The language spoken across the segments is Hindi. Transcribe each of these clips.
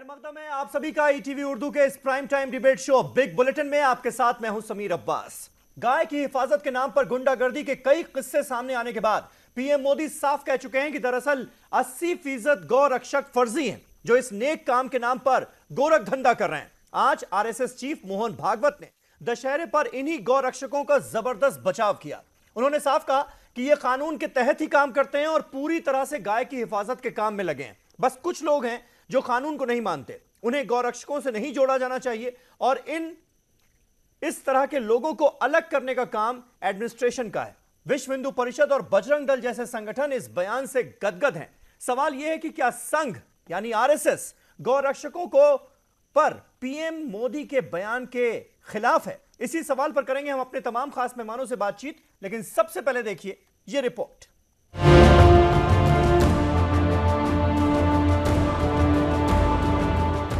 खैर मकदम है आप सभी का ईटीवी e उर्दू के इस prime time debate show big bulletin में आपके साथ मैं हूं समीर अब्बास गाय की हिफाजत के नाम पर गुंडागर्दी के कई किस्से सामने आने के बाद पीएम मोदी साफ कह चुके हैं कि दरअसल 80 फीसद गौ रक्षक फर्जी हैं जो इस नेक काम के नाम पर गोरख धंधा कर रहे हैं आज आर चीफ मोहन भागवत ने दशहरे पर इन्हीं गौ रक्षकों का जबरदस्त बचाव किया उन्होंने साफ कहा कि ये कानून के तहत ही काम करते हैं और पूरी तरह से गाय की हिफाजत के काम में लगे हैं बस कुछ लोग हैं जो कानून को नहीं मानते उन्हें गौरक्षकों से नहीं जोड़ा जाना चाहिए और इन इस तरह के लोगों को अलग करने का काम एडमिनिस्ट्रेशन का है विश्व हिंदू परिषद और बजरंग दल जैसे संगठन इस बयान से गदगद हैं सवाल यह है कि क्या संघ यानी आरएसएस गौरक्षकों को पर पीएम मोदी के बयान के खिलाफ है इसी सवाल पर करेंगे हम अपने तमाम खास मेहमानों से बातचीत लेकिन सबसे पहले देखिए यह रिपोर्ट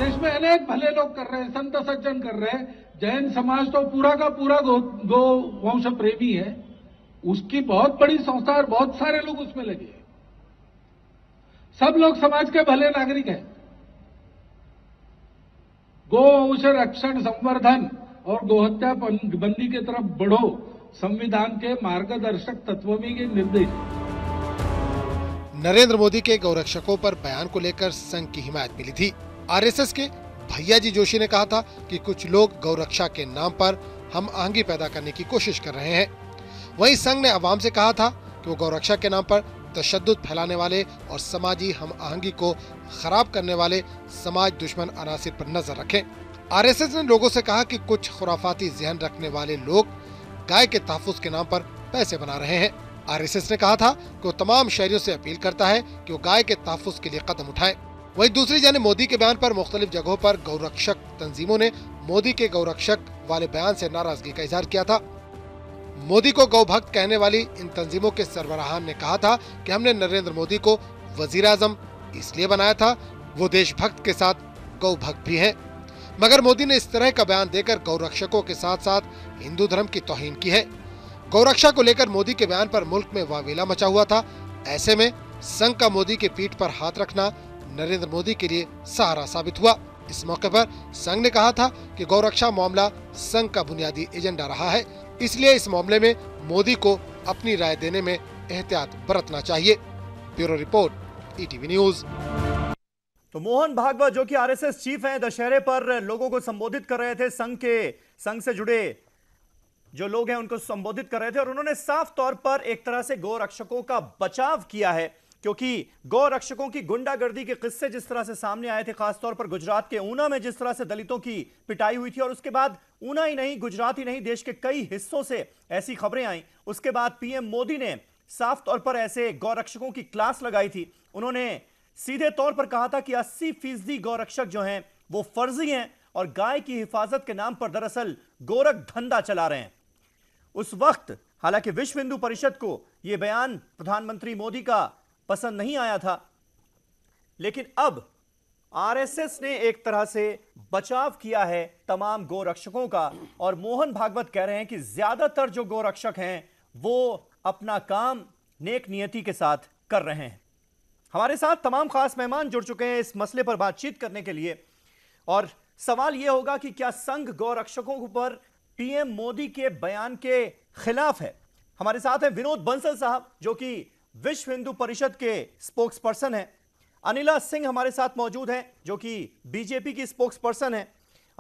देश में अनेक भले लोग कर रहे हैं संत सज्जन कर रहे हैं जैन समाज तो पूरा का पूरा गो, गो वंश प्रेमी है उसकी बहुत बड़ी संस्था और बहुत सारे लोग उसमें लगे हैं सब लोग समाज के भले नागरिक हैं गोवंश रक्षण संवर्धन और गोहत्या बंदी के तरफ बढ़ो संविधान के मार्गदर्शक तत्वों में ये निर्देश नरेंद्र मोदी के गौरक्षकों पर बयान को लेकर संघ की हिमायत मिली थी आरएसएस के भैया जी जोशी ने कहा था कि कुछ लोग गौरक्षा के नाम पर हम आहंगी पैदा करने की कोशिश कर रहे हैं वहीं संघ ने अवाम से कहा था कि वो गौरक्षा के नाम पर तशद फैलाने वाले और समाजी हम आहंगी को खराब करने वाले समाज दुश्मन अनासर पर नजर रखें आरएसएस ने लोगों से कहा कि कुछ खुराफाती जहन रखने वाले लोग गाय के तहफुज के नाम पर पैसे बना रहे हैं आरएसएस ने कहा था कि वो तमाम शहरियों से अपील करता है कि वो गाय के तहफुज के लिए कदम उठाएं। वहीं दूसरी जाने मोदी के बयान पर मुख्तलिफ जगहों पर गौरक्षक तंजीमों ने मोदी के गौरक्षक वाले बयान से नाराजगी का इजहार किया था मोदी को गौभक्त कहने वाली इन तंजीमों के सरबराहान ने कहा था कि हमने नरेंद्र मोदी को वजीर आजम इसलिए बनाया था वो देशभक्त के साथ गौभक्त भी हैं मगर मोदी ने इस तरह का बयान देकर गौरक्षकों के साथ साथ हिंदू धर्म की तोहिन की है गौरक्षा को लेकर मोदी के बयान पर मुल्क में वावेला मचा हुआ था ऐसे में संघ का मोदी के पीठ पर हाथ रखना नरेंद्र मोदी के लिए सहारा साबित हुआ इस मौके पर संघ ने कहा था कि गौरक्षा मामला संघ का बुनियादी एजेंडा रहा है इसलिए इस मामले में मोदी को अपनी राय देने में एहतियात बरतना चाहिए ब्यूरो रिपोर्ट ईटीवी न्यूज तो मोहन भागवत जो कि आरएसएस चीफ हैं दशहरे पर लोगों को संबोधित कर रहे थे संघ के संघ से जुड़े जो लोग हैं उनको संबोधित कर रहे थे और उन्होंने साफ तौर पर एक तरह से गौरक्षकों का बचाव किया है क्योंकि गौरक्षकों की गुंडागर्दी के किस्से जिस तरह से सामने आए थे खासतौर पर गुजरात के ऊना में जिस तरह से दलितों की पिटाई हुई थी और उसके बाद ऊना ही नहीं गुजरात ही नहीं देश के कई हिस्सों से ऐसी खबरें आई उसके बाद पीएम मोदी ने साफ तौर पर ऐसे गौरक्षकों की क्लास लगाई थी उन्होंने सीधे तौर पर कहा था कि अस्सी फीसदी गौरक्षक जो हैं वो फर्जी हैं और गाय की हिफाजत के नाम पर दरअसल गोरख धंधा चला रहे हैं उस वक्त हालांकि विश्व हिंदू परिषद को यह बयान प्रधानमंत्री मोदी का पसंद नहीं आया था लेकिन अब आरएसएस ने एक तरह से बचाव किया है तमाम गोरक्षकों का और मोहन भागवत कह रहे हैं कि ज्यादातर जो गोरक्षक हैं वो अपना काम नेक नियति के साथ कर रहे हैं हमारे साथ तमाम खास मेहमान जुड़ चुके हैं इस मसले पर बातचीत करने के लिए और सवाल यह होगा कि क्या संघ गौरक्षकों पर पीएम मोदी के बयान के खिलाफ है हमारे साथ हैं विनोद बंसल साहब जो कि विश्व हिंदू परिषद के स्पोक्स पर्सन है अनिला सिंह हमारे साथ मौजूद हैं जो कि बीजेपी की स्पोक्स पर्सन है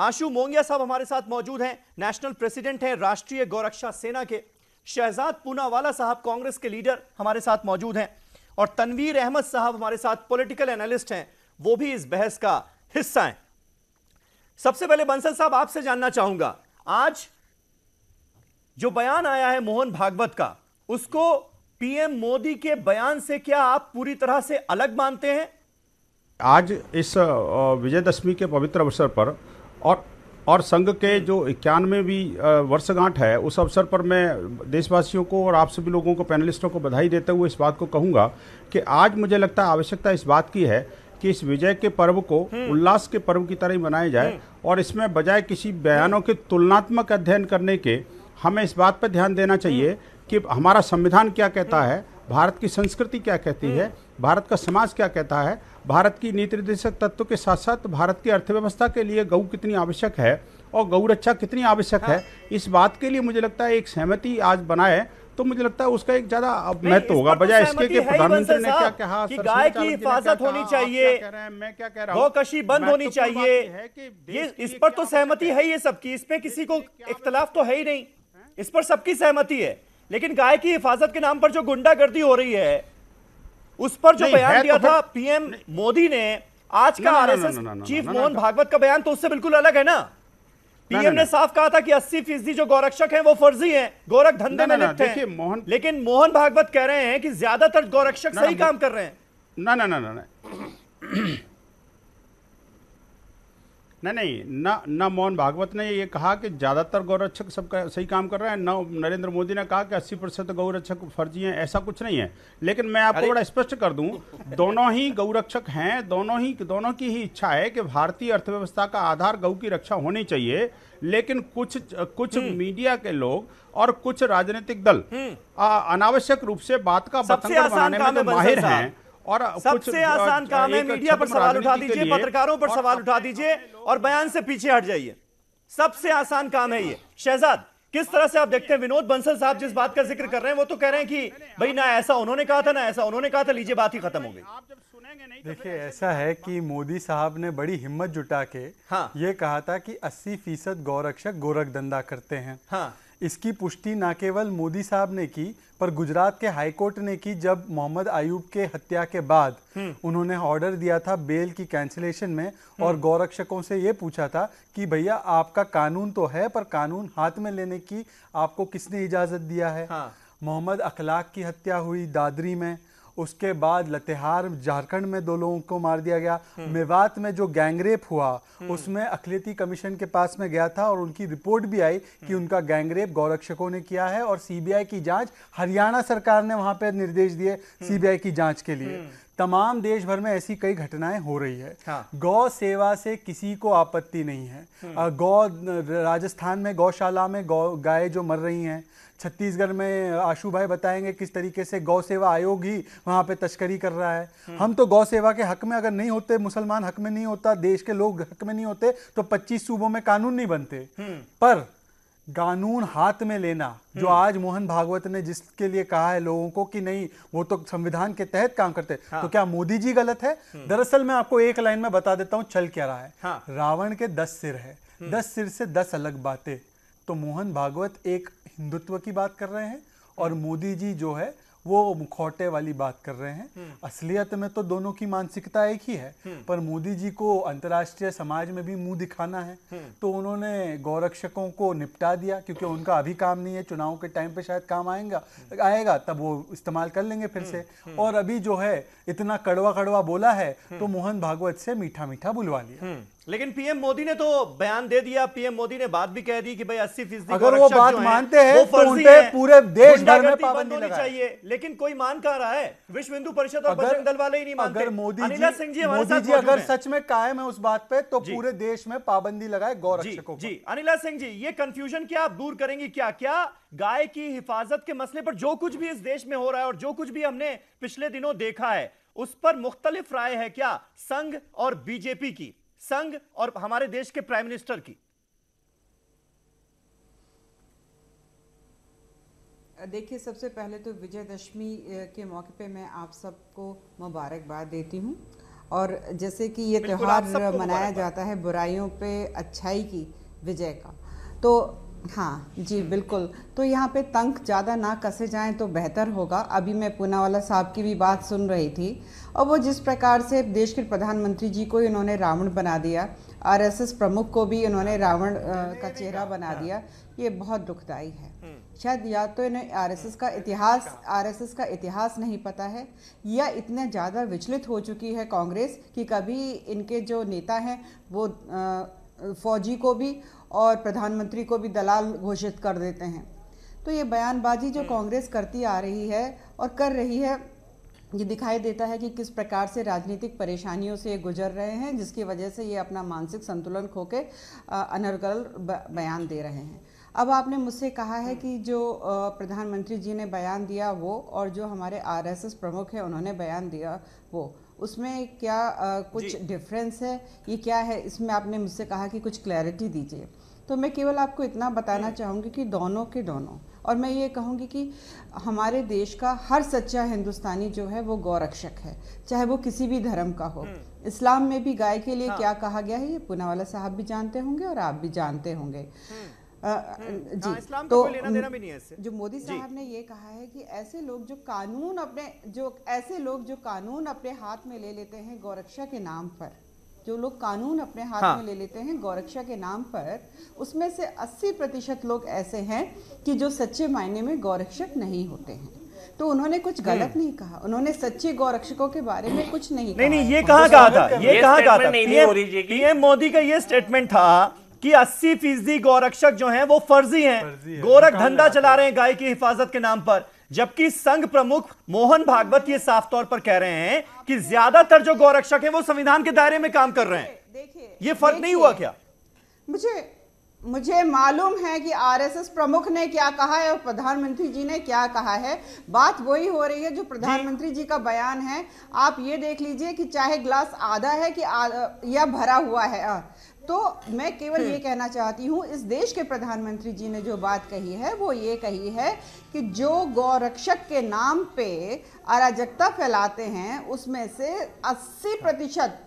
आशु मोंगिया साहब हमारे साथ मौजूद हैं नेशनल प्रेसिडेंट हैं राष्ट्रीय गौरक्षा सेना के शहजाद पूनावाला साहब कांग्रेस के लीडर हमारे साथ मौजूद हैं और तनवीर अहमद साहब हमारे साथ पॉलिटिकल एनालिस्ट हैं वो भी इस बहस का हिस्सा हैं सबसे पहले बंसल साहब आपसे जानना चाहूंगा आज जो बयान आया है मोहन भागवत का उसको पीएम मोदी के बयान से क्या आप पूरी तरह से अलग मानते हैं आज इस विजयदशमी के पवित्र अवसर पर और और संघ के जो इक्यानवेवी वर्षगांठ है उस अवसर पर मैं देशवासियों को और आप सभी लोगों को पैनलिस्टों को बधाई देते हुए इस बात को कहूँगा कि आज मुझे लगता है आवश्यकता इस बात की है कि इस विजय के पर्व को हम्म। उल्लास के पर्व की तरह ही मनाया जाए हम्म। और इसमें बजाय किसी बयानों के तुलनात्मक अध्ययन करने के हमें इस बात पर ध्यान देना चाहिए हम्म। कि हमारा संविधान क्या कहता है भारत की संस्कृति क्या कहती है भारत का समाज क्या कहता है भारत की नीति निर्देशक तत्व के साथ साथ भारत की अर्थव्यवस्था के लिए गऊ कितनी आवश्यक है और गऊ रक्षा कितनी आवश्यक है हाँ। इस बात के लिए मुझे लगता है एक सहमति आज बनाए तो मुझे लगता है उसका एक ज्यादा महत्व होगा तो बजाय इसके कि प्रधानमंत्री ने क्या कहा कि गाय की हिफाजत होनी चाहिए मैं क्या कह रहा हूँ कशी बंद होनी चाहिए इस पर तो सहमति है ये सबकी इसमें किसी को इख्तलाफ तो है ही नहीं इस पर सबकी सहमति है लेकिन गाय की हिफाजत के नाम पर जो गुंडागर्दी हो रही है उस पर जो बयान दिया तो था पीएम मोदी ने आज का आरएसएस चीफ मोहन भागवत का बयान तो उससे बिल्कुल अलग है ना पीएम ने साफ कहा था कि 80 फीसदी जो गोरक्षक हैं वो फर्जी हैं गोरख धंधे में लिप्त हैं मोहन लेकिन मोहन भागवत कह रहे हैं कि ज्यादातर गोरक्षक सही काम कर रहे हैं ना ना ना ना नहीं नहीं न न मोहन भागवत ने ये कहा कि ज़्यादातर गौरक्षक का सही काम कर रहे हैं ना नरेंद्र मोदी ने कहा कि 80 प्रतिशत गौरक्षक फर्जी हैं ऐसा कुछ नहीं है लेकिन मैं आपको बड़ा स्पष्ट कर दूं दोनों ही गौरक्षक हैं दोनों ही दोनों की ही इच्छा है कि भारतीय अर्थव्यवस्था का आधार गौ की रक्षा होनी चाहिए लेकिन कुछ कुछ हम्म। मीडिया के लोग और कुछ राजनीतिक दल हम्म। अनावश्यक रूप से बात का बनाने में माहिर हैं और सबसे आसान काम है मीडिया पर सवाल उठा दीजिए पत्रकारों पर सवाल उठा दीजिए और बयान से पीछे हट जाइए सबसे आसान काम है ये शहजाद किस तरह से आप देखते हैं विनोद बंसल साहब जिस बात का जिक्र कर रहे हैं वो तो कह रहे हैं कि भाई ना ऐसा उन्होंने कहा था ना ऐसा उन्होंने कहा था लीजिए बात ही खत्म हो गई देखिए ऐसा है कि मोदी साहब ने बड़ी हिम्मत जुटा के हाँ ये कहा था कि 80 फीसद गौरक्षक गोरख धंधा करते हैं हाँ इसकी पुष्टि ना केवल मोदी साहब ने की पर गुजरात के हाईकोर्ट ने की जब मोहम्मद आयूब के हत्या के बाद हम्म। उन्होंने ऑर्डर दिया था बेल की कैंसिलेशन में हम्म। और गौरक्षकों से यह पूछा था कि भैया आपका कानून तो है पर कानून हाथ में लेने की आपको किसने इजाजत दिया है हाँ। मोहम्मद अखलाक की हत्या हुई दादरी में उसके बाद लतेहार झारखंड में दो लोगों को मार दिया गया मेवात में जो गैंगरेप हुआ उसमें अखिलेती कमीशन के पास में गया था और उनकी रिपोर्ट भी आई कि उनका गैंगरेप गौरक्षकों ने किया है और सीबीआई की जांच हरियाणा सरकार ने वहां पर निर्देश दिए सीबीआई की जांच के लिए तमाम देश भर में ऐसी कई घटनाएं हो रही है हाँ। गौ सेवा से किसी को आपत्ति नहीं है हम्म। गौ राजस्थान में गौशाला में गौ गाय जो मर रही हैं छत्तीसगढ़ में आशु भाई बताएंगे किस तरीके से गौ सेवा आयोग ही वहाँ पे तस्करी कर रहा है हम्म। हम तो गौ सेवा के हक में अगर नहीं होते मुसलमान हक में नहीं होता देश के लोग हक में नहीं होते तो 25 सूबों में कानून नहीं बनते हम्म। पर कानून हाथ में लेना जो हम्म। आज मोहन भागवत ने जिसके लिए कहा है लोगों को कि नहीं वो तो संविधान के तहत काम करते तो हाँ। तो क्या मोदी जी गलत है हम्म। दरअसल मैं आपको एक लाइन में बता देता हूँ चल क्या रहा है हाँ। रावण के दस सिर है हम्म। दस सिर से दस अलग बातें तो मोहन भागवत एक हिंदुत्व की बात कर रहे हैं और मोदी जी जो है वो मुखौटे वाली बात कर रहे हैं हम्म। असलियत में तो दोनों की मानसिकता एक ही है हम्म। पर मोदी जी को अंतर्राष्ट्रीय समाज में भी मुंह दिखाना है हम्म। तो उन्होंने गौरक्षकों को निपटा दिया क्योंकि उनका अभी काम नहीं है चुनाव के टाइम पे शायद काम आएगा आएगा तब वो इस्तेमाल कर लेंगे फिर से और अभी जो है इतना कड़वा कड़वा बोला है तो मोहन भागवत से मीठा मीठा बुलवा लिया लेकिन पीएम मोदी ने तो बयान दे दिया पीएम मोदी ने बात भी कह दी कि भाई अस्सी फीसदी अगर वो बात मानते हैं तो उनपे पूरे देश भर में पाबंदी होनी चाहिए लेकिन कोई मान कहा रहा है विश्व हिंदू परिषद और बजरंग दल वाले ही नहीं मानते अगर मोदी जी सिंह जी हमारे जी अगर सच में कायम है उस बात पे तो पूरे देश में पाबंदी लगाए गौर जी जी अनिला सिंह जी ये कंफ्यूजन क्या आप दूर करेंगे क्या क्या गाय की हिफाजत के मसले पर जो कुछ भी इस देश में हो रहा है और जो कुछ भी हमने पिछले दिनों देखा है उस पर मुख्तलिफ राय है क्या संघ और बीजेपी की संघ और हमारे देश के प्राइम मिनिस्टर की देखिए सबसे पहले तो विजयदशमी के मौके पे मैं आप सबको मुबारकबाद देती हूँ और जैसे कि ये त्यौहार मनाया जाता है बुराइयों पे अच्छाई की विजय का तो हाँ जी बिल्कुल तो यहाँ पे तंक ज़्यादा ना कसे जाएं तो बेहतर होगा अभी मैं पूनावाला साहब की भी बात सुन रही थी और वो जिस प्रकार से देश के प्रधानमंत्री जी को इन्होंने रावण बना दिया आरएसएस प्रमुख को भी इन्होंने रावण का चेहरा बना दिया ये बहुत दुखदाई है हम्म। शायद या तो इन्हें आरएसएस का इतिहास आरएसएस का इतिहास नहीं पता है या इतने ज़्यादा विचलित हो चुकी है कांग्रेस कि कभी इनके जो नेता हैं वो फौजी को भी और प्रधानमंत्री को भी दलाल घोषित कर देते हैं तो ये बयानबाजी जो हम्म। कांग्रेस करती आ रही है और कर रही है ये दिखाई देता है कि किस प्रकार से राजनीतिक परेशानियों से गुजर रहे हैं जिसकी वजह से ये अपना मानसिक संतुलन खो के अनर्गल बयान दे रहे हैं अब आपने मुझसे कहा है कि जो प्रधानमंत्री जी ने बयान दिया वो और जो हमारे आरएसएस प्रमुख हैं उन्होंने बयान दिया वो उसमें क्या कुछ डिफरेंस है ये क्या है इसमें आपने मुझसे कहा कि कुछ क्लैरिटी दीजिए तो मैं केवल आपको इतना बताना चाहूँगी कि दोनों के दोनों और मैं ये कहूँगी कि हमारे देश का हर सच्चा हिंदुस्तानी जो है वो गौरक्षक है चाहे वो किसी भी धर्म का हो हम्म। इस्लाम में भी गाय के लिए हाँ। क्या कहा गया है ये पुनावाला साहब भी जानते होंगे और आप भी जानते होंगे आ, हम्म। हम्म। जी हाँ, तो, तो लेना देना भी नहीं जो मोदी साहब ने ये कहा है कि ऐसे लोग जो कानून अपने जो ऐसे लोग जो कानून अपने हाथ में ले लेते हैं गौरक्षा के नाम पर जो लोग कानून अपने हाथ हाँ। में ले लेते हैं गौरक्षा के नाम पर उसमें से 80 प्रतिशत लोग ऐसे हैं कि जो सच्चे मायने में गौरक्षक नहीं होते हैं तो उन्होंने कुछ हम्म। गलत नहीं कहा उन्होंने सच्चे गौरक्षकों के बारे में कुछ नहीं नहीं नहीं ये कहा कहा था ये कहा कहा था पीएम मोदी का ये स्टेटमेंट था कि 80 फीसदी गौरक्षक जो हैं वो फर्जी हैं गोरख धंधा चला रहे हैं गाय की हिफाजत के नाम पर जबकि संघ प्रमुख मोहन भागवत ये साफ तौर पर कह रहे हैं कि ज्यादातर जो गौरक्षक हैं वो संविधान के दायरे में काम कर रहे हैं देखिए ये फर्क नहीं हुआ क्या मुझे मुझे मालूम है कि आरएसएस प्रमुख ने क्या कहा है और प्रधानमंत्री जी ने क्या कहा है बात वही हो रही है जो प्रधानमंत्री जी का बयान है आप ये देख लीजिए कि चाहे ग्लास आधा है कि या भरा हुआ है हाँ। तो मैं केवल ये हम्म। कहना चाहती हूँ इस देश के प्रधानमंत्री जी ने जो बात कही है वो ये कही है कि जो गौरक्षक के नाम पे अराजकता फैलाते हैं उसमें से 80 प्रतिशत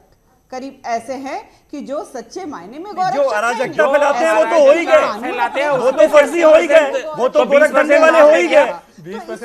करीब ऐसे हैं कि जो सच्चे मायने में जो अराजकता फैलाते हैं वो तो हो ही गए वो तो फर्जी हो ही गए वो तो, तो वाले हो ही गए बीस तो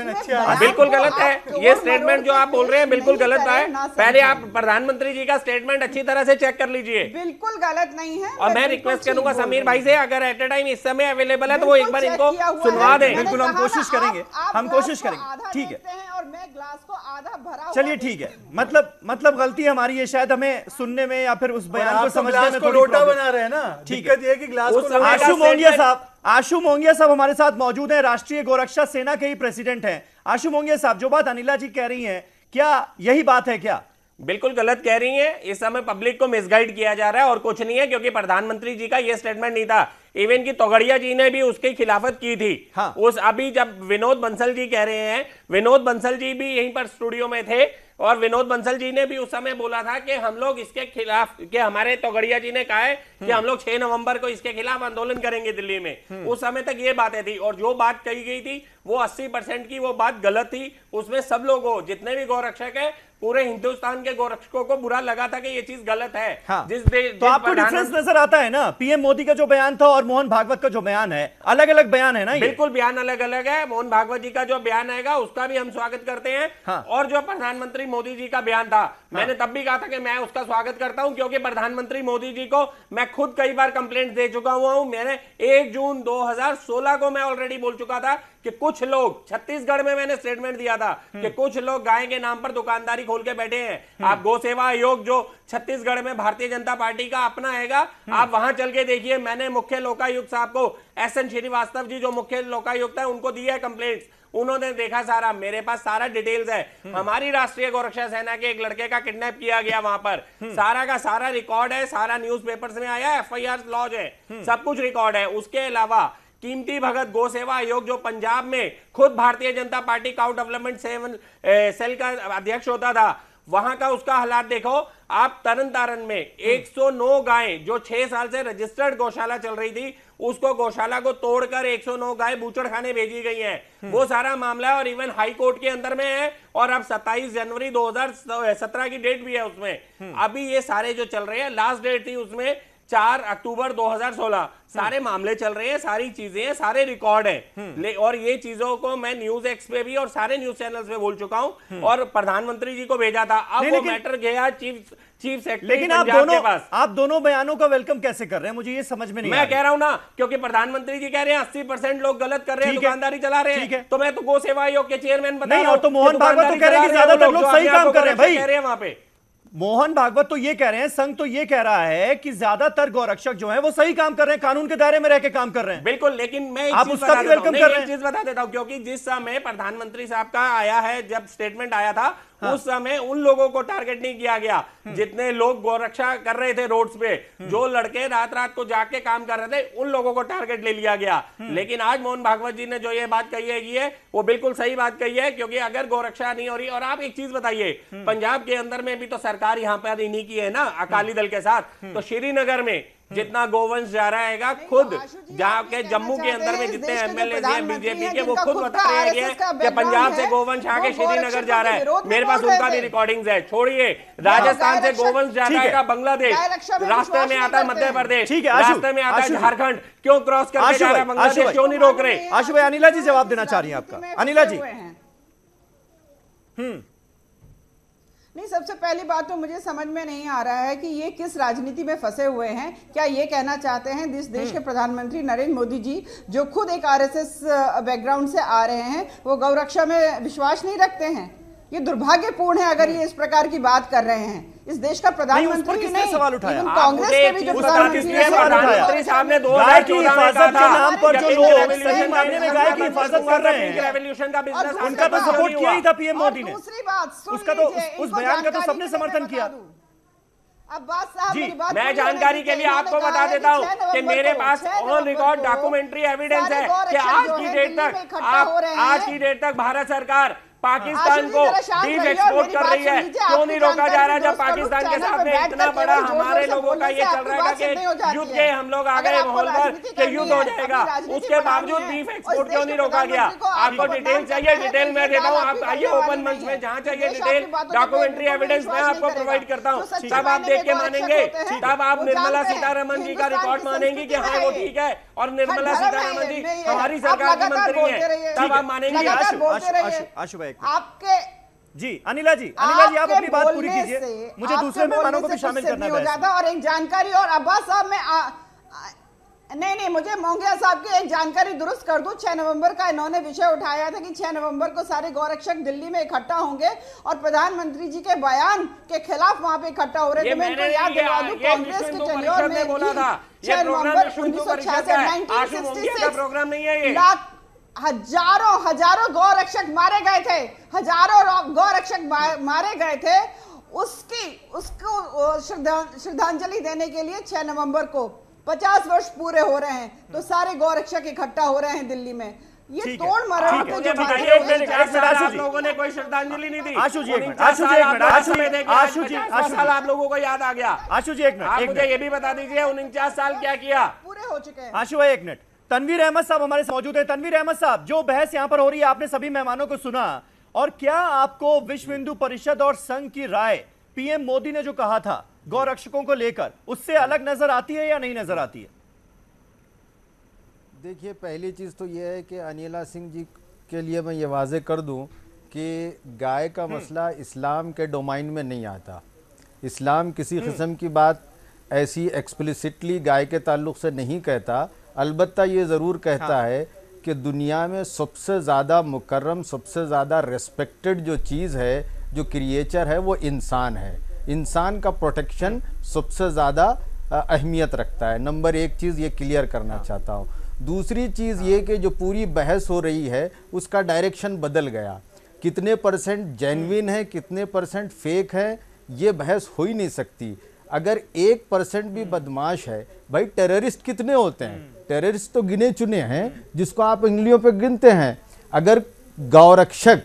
बिल्कुल गलत है तो ये स्टेटमेंट जो आप बोल रहे हैं बिल्कुल गलत है पहले आप प्रधानमंत्री जी का स्टेटमेंट अच्छी तरह से चेक कर लीजिए बिल्कुल गलत नहीं है और मैं रिक्वेस्ट करूंगा समीर भाई से अगर एट ए टाइम इस समय अवेलेबल है तो वो एक बार इनको सुनवा दें बिल्कुल हम कोशिश करेंगे हम कोशिश करेंगे ठीक है और मैं ग्लास को आधा भरा चलिए ठीक है मतलब मतलब गलती हमारी है शायद हमें सुनने में या फिर उस बयान को तो समझने में रोटा बना रहे हैं ना ठीक है कि ग्लास को साहब आशु मोंगिया साहब हमारे साथ मौजूद हैं राष्ट्रीय गोरक्षा सेना के ही प्रेसिडेंट हैं आशु मोंगिया साहब जो बात अनिला जी कह रही हैं क्या यही बात है क्या बिल्कुल गलत कह रही हैं इस समय पब्लिक को मिसगाइड किया जा रहा है और कुछ नहीं है क्योंकि प्रधानमंत्री जी का यह स्टेटमेंट नहीं था इवन की तोगड़िया जी ने भी उसकी खिलाफत की थी हाँ। उस अभी जब विनोद बंसल जी कह रहे हैं विनोद बंसल जी भी यहीं पर स्टूडियो में थे और विनोद बंसल जी ने भी उस समय बोला था कि हम लोग इसके खिलाफ कि हमारे तोगड़िया जी ने कहा है कि हम लोग 6 नवंबर को इसके खिलाफ आंदोलन करेंगे दिल्ली में उस समय तक ये बातें थी और जो बात कही गई थी वो 80 परसेंट की वो बात गलत थी उसमें सब लोगों जितने भी गौरक्षक है पूरे हिंदुस्तान के गोरक्षकों को बुरा लगा था कि ये चीज गलत है हाँ। जिस दे, तो जिस आपको डिफरेंस नजर आता है ना पीएम मोदी का जो बयान था और मोहन भागवत का जो बयान है अलग अलग बयान है ना ये? बिल्कुल बयान अलग अलग है मोहन भागवत जी का जो बयान आएगा उसका भी हम स्वागत करते हैं हाँ। और जो प्रधानमंत्री मोदी जी का बयान था हाँ। मैंने तब भी कहा था कि मैं उसका स्वागत करता हूँ क्योंकि प्रधानमंत्री मोदी जी को मैं खुद कई बार कंप्लेन दे चुका हुआ हूँ मैंने एक जून दो को मैं ऑलरेडी बोल चुका था कि कुछ लोग छत्तीसगढ़ में मैंने स्टेटमेंट दिया था हम्म। कि कुछ लोग गाय के नाम पर दुकानदारी खोल के बैठे हैं हम्म। आप गो सेवा आयोग जो छत्तीसगढ़ में भारतीय जनता पार्टी का अपना हैगा हम्म। आप वहां चल के देखिए मैंने मुख्य लोकायुक्त साहब को एस एन श्रीवास्तव जी जो मुख्य लोकायुक्त है उनको दिया है कंप्लेंट्स उन्होंने देखा सारा मेरे पास सारा डिटेल्स है हमारी राष्ट्रीय गोरक्षा सेना के एक लड़के का किडनैप किया गया वहां पर सारा का सारा रिकॉर्ड है सारा न्यूज़पेपर्स में आया एफआईआर लॉज है सब कुछ रिकॉर्ड है उसके अलावा कीमती भगत गो सेवा आयोग जो पंजाब में खुद भारतीय जनता पार्टी काउ डेवलपमेंट सेल का अध्यक्ष होता था वहां का उसका हालात देखो आप तरन तारन में 109 गायें जो छह साल से रजिस्टर्ड गौशाला चल रही थी उसको गौशाला को तोड़कर 109 गाय बूचड़खाने भेजी गई हैं हम्म। वो सारा मामला है और इवन हाई कोर्ट के अंदर में है और अब 27 जनवरी 2017 की डेट भी है उसमें हम्म। अभी ये सारे जो चल रहे हैं लास्ट डेट थी उसमें चार अक्टूबर 2016 सारे हम्म। मामले चल रहे हैं सारी चीजें हैं सारे रिकॉर्ड है हम्म। और ये चीजों को मैं न्यूज एक्स पे भी और सारे न्यूज चैनल्स पे बोल चुका हूं हम्म। और प्रधानमंत्री जी को भेजा था अब वो मैटर गया चीफ चीफ सेक्रेटरी लेकिन आप दोनों पास आप दोनों बयानों का वेलकम कैसे कर रहे हैं मुझे ये समझ में नहीं मैं कह रहा हूं ना क्योंकि प्रधानमंत्री जी कह रहे हैं अस्सी परसेंट लोग गलत कर रहे हैं दुकानदारी चला रहे हैं तो मैं तो गो सेवा आयोग के चेयरमैन बता रहा हूं तो मोहन भागवत तो कह रहे हैं कि ज्यादातर लोग सही काम कर रहे हैं भाई वहां पे मोहन भागवत तो ये कह रहे हैं संघ तो ये कह रहा है कि ज्यादातर गौरक्षक जो हैं वो सही काम कर रहे हैं कानून के दायरे में रह के काम कर रहे हैं बिल्कुल लेकिन मैं आप उसका भी वेलकम कर रहे हैं चीज बता देता हूं क्योंकि जिस समय प्रधानमंत्री साहब का आया है जब स्टेटमेंट आया था हाँ। उस समय उन लोगों को टारगेट नहीं किया गया हम्म। जितने लोग गोरक्षा कर रहे थे रोड्स पे हम्म। जो लड़के रात रात को जाके काम कर रहे थे उन लोगों को टारगेट ले लिया गया हम्म। लेकिन आज मोहन भागवत जी ने जो ये बात कही है वो बिल्कुल सही बात कही है क्योंकि अगर गोरक्षा नहीं हो रही और आप एक चीज बताइए पंजाब के अंदर में भी तो सरकार यहाँ पर इन्हीं की है ना अकाली दल के साथ तो श्रीनगर में जितना गोवंश जा रहा है खुद तो जहाँ के जम्मू के अंदर में जितने एमएलए हैं बीजेपी के वो खुद बता रहे हैं कि पंजाब से गोवंश आके श्रीनगर जा रहा है मेरे पास उनका भी रिकॉर्डिंग है छोड़िए हाँ। राजस्थान से गोवंश जा रहा है बांग्लादेश रास्ते में आता है मध्य प्रदेश ठीक है रास्ते में आता है झारखंड क्यों क्रॉस कर रहे हैं बांग्लादेश क्यों नहीं रोक रहे आशु भाई अनिला जी जवाब देना चाह रही है आपका अनिला जी हम्म नहीं सबसे पहली बात तो मुझे समझ में नहीं आ रहा है कि ये किस राजनीति में फंसे हुए हैं क्या ये कहना चाहते हैं जिस देश के हम्म। प्रधानमंत्री नरेंद्र मोदी जी जो खुद एक आरएसएस बैकग्राउंड से आ रहे हैं वो गौरक्षा में विश्वास नहीं रखते हैं ये दुर्भाग्यपूर्ण है अगर ये इस प्रकार की बात कर रहे हैं इस देश का प्रधानमंत्री ने सवाल उठाया कांग्रेस के भी जो प्रधानमंत्री सामने दो गाय की हिफाजत के नाम पर जो लोग गाय की हिफाजत कर रहे हैं रेवोल्यूशन का बिजनेस उनका तो सपोर्ट किया ही था पीएम मोदी ने दूसरी बात उसका तो उस बयान का तो सबने समर्थन किया अब जी मैं जानकारी के लिए आपको बता देता हूँ कि मेरे पास ऑन रिकॉर्ड डॉक्यूमेंट्री एविडेंस है कि आज की डेट तक आज की डेट तक भारत सरकार पाकिस्तान को बीज एक्सपोर्ट कर रही है क्यों नहीं रोका जा रहा है जब पाकिस्तान के सामने इतना बड़ा हमारे लोगों का ये चल रहा है कि युद्ध के हम लोग आ गए माहौल पर कि युद्ध हो जाएगा उसके बावजूद बीफ एक्सपोर्ट क्यों नहीं रोका गया आपको डिटेल चाहिए डिटेल मैं देता हूँ आप आइए ओपन मंच में जहाँ चाहिए डिटेल डॉक्यूमेंट्री एविडेंस मैं आपको प्रोवाइड करता हूँ तब आप देख के मानेंगे तब आप निर्मला सीतारमन जी का रिकॉर्ड मानेंगी की हाँ वो ठीक है और निर्मला सीतारमन जी हमारी सरकार की मंत्री है तब आप मानेंगे आशु भाई एक आपके जी अनिला जी अनिला जी आप अपनी बात पूरी कीजिए मुझे दूसरे मेहमानों को भी शामिल करना हो जाता और एक जानकारी और अब्बास साहब में नहीं नहीं मुझे मोंगिया साहब की एक जानकारी दुरुस्त कर दूं छह नवंबर का इन्होंने विषय उठाया था कि छह नवंबर को सारे गौरक्षक दिल्ली में इकट्ठा होंगे और प्रधानमंत्री जी के बयान के खिलाफ वहां पे इकट्ठा हो रहे थे मैं याद दिला दूं कांग्रेस के चलिए में बोला था 6 नवंबर उन्नीस सौ छियासठ नाइनटीन सिक्सटी सिक्स लाख हजारों हजारों गौरक्षक मारे गए थे हजारों गौरक्षक मारे गए थे उसकी उसको श्रद्धांजलि देने के लिए 6 नवंबर को 50 वर्ष पूरे हो रहे हैं तो सारे गौरक्षक इकट्ठा हो रहे हैं दिल्ली में ये तोड़ मरा आप लोगों ने कोई श्रद्धांजलि नहीं दी आशु जी आशु जी आशु जी आशु जी साल आप लोगों को याद आ गया आशु जी एक मिनट आप मुझे ये भी बता दीजिए उनचास साल क्या किया पूरे हो चुके हैं आशु भाई एक मिनट तनवीर अहमद साहब हमारे मौजूद है तनवीर अहमद साहब जो बहस यहाँ पर हो रही है आपने सभी मेहमानों को सुना और क्या आपको विश्व हिंदू परिषद और संघ की राय पीएम मोदी ने जो कहा था गौरक्षकों को लेकर उससे अलग नजर आती है या नहीं नजर आती है देखिए पहली चीज़ तो यह है कि अनिला सिंह जी के लिए मैं ये वाजे कर दूं कि गाय का हम्म। मसला इस्लाम के डोमाइन में नहीं आता इस्लाम किसी हम्म। किस्म की बात ऐसी एक्सप्लिसिटली गाय के ताल्लुक से नहीं कहता अलबत् ये ज़रूर कहता हाँ। है कि दुनिया में सबसे ज़्यादा मुकर्रम सबसे ज़्यादा रेस्पेक्टेड जो चीज़ है जो क्रिएचर है वो इंसान है इंसान का प्रोटेक्शन सबसे ज़्यादा अहमियत रखता है नंबर एक चीज़ ये क्लियर करना हाँ। चाहता हूँ दूसरी चीज़ हाँ। ये कि जो पूरी बहस हो रही है उसका डायरेक्शन बदल गया कितने परसेंट जेनविन है कितने परसेंट फेक है ये बहस हो ही नहीं सकती अगर एक परसेंट भी हम्म। बदमाश है भाई टेररिस्ट कितने होते हैं टेररिस्ट हम्म। तो गिने चुने हैं जिसको आप इंगलियों पर गिनते हैं अगर गौरक्षक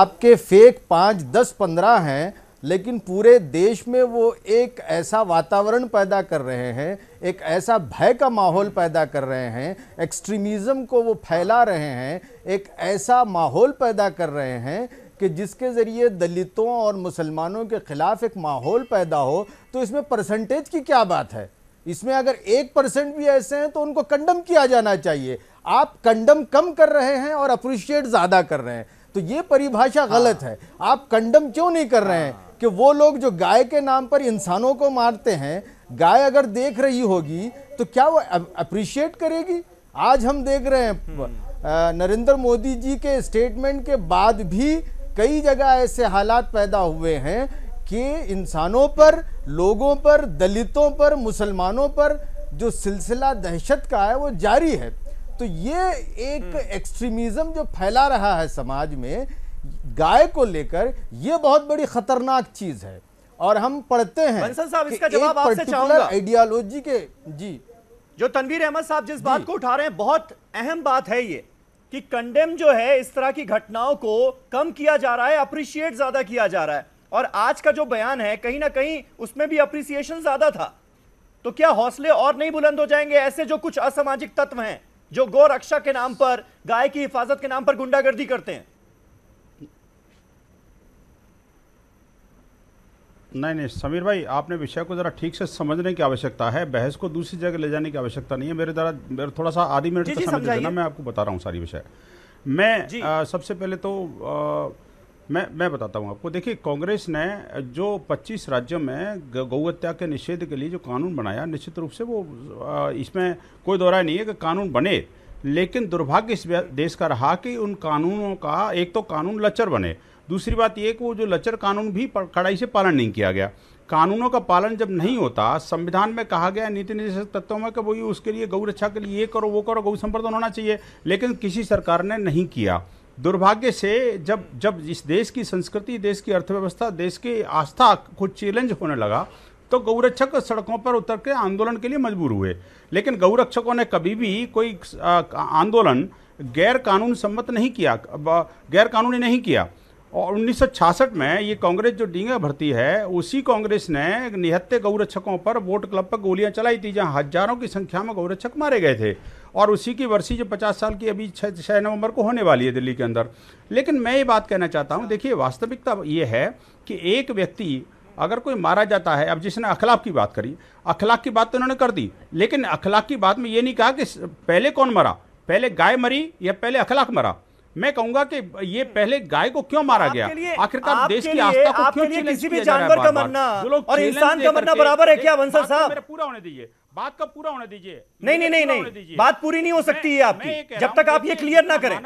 आपके फेक पाँच दस पंद्रह हैं लेकिन पूरे देश में वो एक ऐसा वातावरण पैदा कर रहे हैं एक ऐसा भय का माहौल पैदा कर रहे हैं एक्सट्रीमिज़म को वो फैला रहे हैं एक ऐसा माहौल पैदा कर रहे हैं कि जिसके ज़रिए दलितों और मुसलमानों के ख़िलाफ़ एक माहौल पैदा हो तो इसमें परसेंटेज की क्या बात है इसमें अगर एक परसेंट भी ऐसे हैं तो उनको कंडम किया जाना चाहिए आप कंडम कम कर रहे हैं और अप्रिशिएट ज़्यादा कर रहे हैं तो ये परिभाषा हाँ। गलत है आप कंडम क्यों नहीं कर रहे हैं हाँ। कि वो लोग जो गाय के नाम पर इंसानों को मारते हैं गाय अगर देख रही होगी तो क्या वो अप्रिशिएट करेगी आज हम देख रहे हैं हम्म। नरेंद्र मोदी जी के स्टेटमेंट के बाद भी कई जगह ऐसे हालात पैदा हुए हैं कि इंसानों पर लोगों पर दलितों पर मुसलमानों पर जो सिलसिला दहशत का है वो जारी है तो ये एक एक्सट्रीमिज्म जो फैला रहा है समाज में गाय को लेकर ये बहुत बड़ी खतरनाक चीज़ है और हम पढ़ते हैं साहब इसका जवाब आपसे चाहूंगा आइडियोलॉजी के जी जो तनवीर अहमद साहब जिस बात को उठा रहे हैं बहुत अहम बात है ये कि कंडेम जो है इस तरह की घटनाओं को कम किया जा रहा है अप्रिशिएट ज्यादा किया जा रहा है और आज का जो बयान है कहीं ना कहीं उसमें भी अप्रिसिएशन ज्यादा था तो क्या हौसले और नहीं बुलंद हो जाएंगे ऐसे जो कुछ असामाजिक तत्व हैं जो गौ रक्षा के नाम पर गाय की हिफाजत के नाम पर गुंडागर्दी करते हैं नहीं नहीं समीर भाई आपने विषय को ज़रा ठीक से समझने की आवश्यकता है बहस को दूसरी जगह ले जाने की आवश्यकता नहीं है मेरे द्वारा मेरे थोड़ा सा आधी मिनट का समझ देना मैं आपको बता रहा हूँ सारी विषय मैं आ, सबसे पहले तो आ, मैं मैं बताता हूँ आपको देखिए कांग्रेस ने जो 25 राज्यों में गौहत्या के निषेध के लिए जो कानून बनाया निश्चित रूप से वो आ, इसमें कोई दोहरा नहीं है कि कानून बने लेकिन दुर्भाग्य इस देश का रहा कि उन कानूनों का एक तो कानून लचर बने दूसरी बात ये कि वो जो लचर कानून भी कड़ाई से पालन नहीं किया गया कानूनों का पालन जब नहीं होता संविधान में कहा गया नीति निर्देशक तत्वों में कि वही उसके लिए गौ रक्षा के लिए ये करो वो करो गौ संवर्धन होना चाहिए लेकिन किसी सरकार ने नहीं किया दुर्भाग्य से जब जब इस देश की संस्कृति देश की अर्थव्यवस्था देश की आस्था को चैलेंज होने लगा तो गौरक्षक सड़कों पर उतर के आंदोलन के लिए मजबूर हुए लेकिन गौरक्षकों ने कभी भी कोई आंदोलन गैर कानून सम्मत नहीं किया गैर कानूनी नहीं किया और 1966 में ये कांग्रेस जो डींगा भरती है उसी कांग्रेस ने निहत्ते गौरक्षकों पर वोट क्लब पर गोलियां चलाई थी जहां हजारों की संख्या में गौरक्षक मारे गए थे और उसी की वर्षी जो 50 साल की अभी छः छः नवंबर को होने वाली है दिल्ली के अंदर लेकिन मैं ये बात कहना चाहता हूँ देखिए वास्तविकता ये है कि एक व्यक्ति अगर कोई मारा जाता है अब जिसने अखलाक की बात करी अखलाक की बात तो उन्होंने कर दी लेकिन अखलाक की बात में ये नहीं कहा कि पहले कौन मरा पहले गाय मरी या पहले अखलाक मरा मैं कहूंगा कि ये पहले गाय को क्यों मारा गया आखिरकार देश की आस्था को क्यों लिए किसी भी जानवर का मरना और इंसान का मरना बराबर है क्या वंसल तो साहब पूरा होने दीजिए बात का पूरा होने दीजिए नहीं नहीं नहीं नहीं बात पूरी नहीं हो सकती है आपकी जब तक आप ये क्लियर ना करें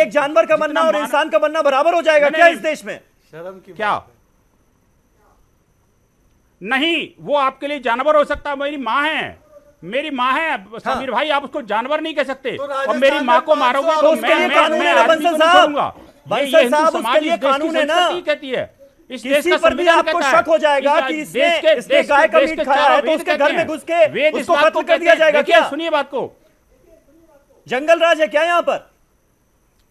एक जानवर का मरना और इंसान का मरना बराबर हो जाएगा क्या इस देश में शर्म की क्या नहीं वो आपके लिए जानवर हो सकता है मेरी माँ है मेरी माँ है समीर हाँ। भाई आप उसको जानवर नहीं कह सकते तो और मेरी माँ को मारोगे तो, तो मैं साहब साहब कानून है ना कहती है इस देश का पर भी आपको शक हो जाएगा कि इसने इसने गाय का मीट खाया है तो उसके घर में घुस के उसको कर दिया जाएगा क्या सुनिए बात को जंगल राज है क्या यहाँ पर